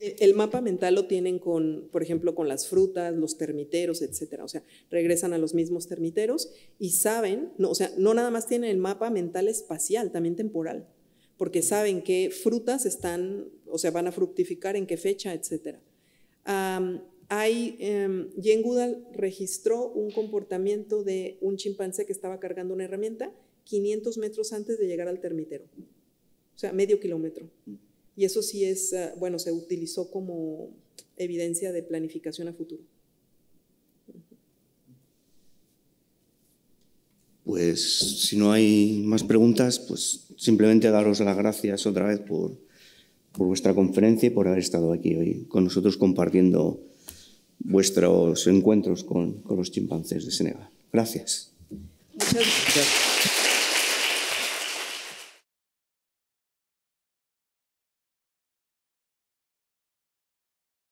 Eh, el mapa mental lo tienen con, por ejemplo, con las frutas, los termiteros, etcétera. O sea, regresan a los mismos termiteros y saben, no, o sea, no nada más tienen el mapa mental espacial, también temporal, porque saben qué frutas están, o sea, van a fructificar, en qué fecha, etcétera. hay, em, Goodall registró un comportamiento de un chimpancé que estaba cargando una herramienta 500 metros antes de llegar al termitero, o sea, medio kilómetro. Mm. Y eso sí es, ah, bueno, se utilizó como evidencia de planificación a futuro. Pues si no hay más preguntas, pues simplemente daros las gracias otra vez por, vuestra conferencia y por haber estado aquí hoy con nosotros compartiendo vuestros encuentros con, con los chimpancés de Senegal. Gracias. gracias.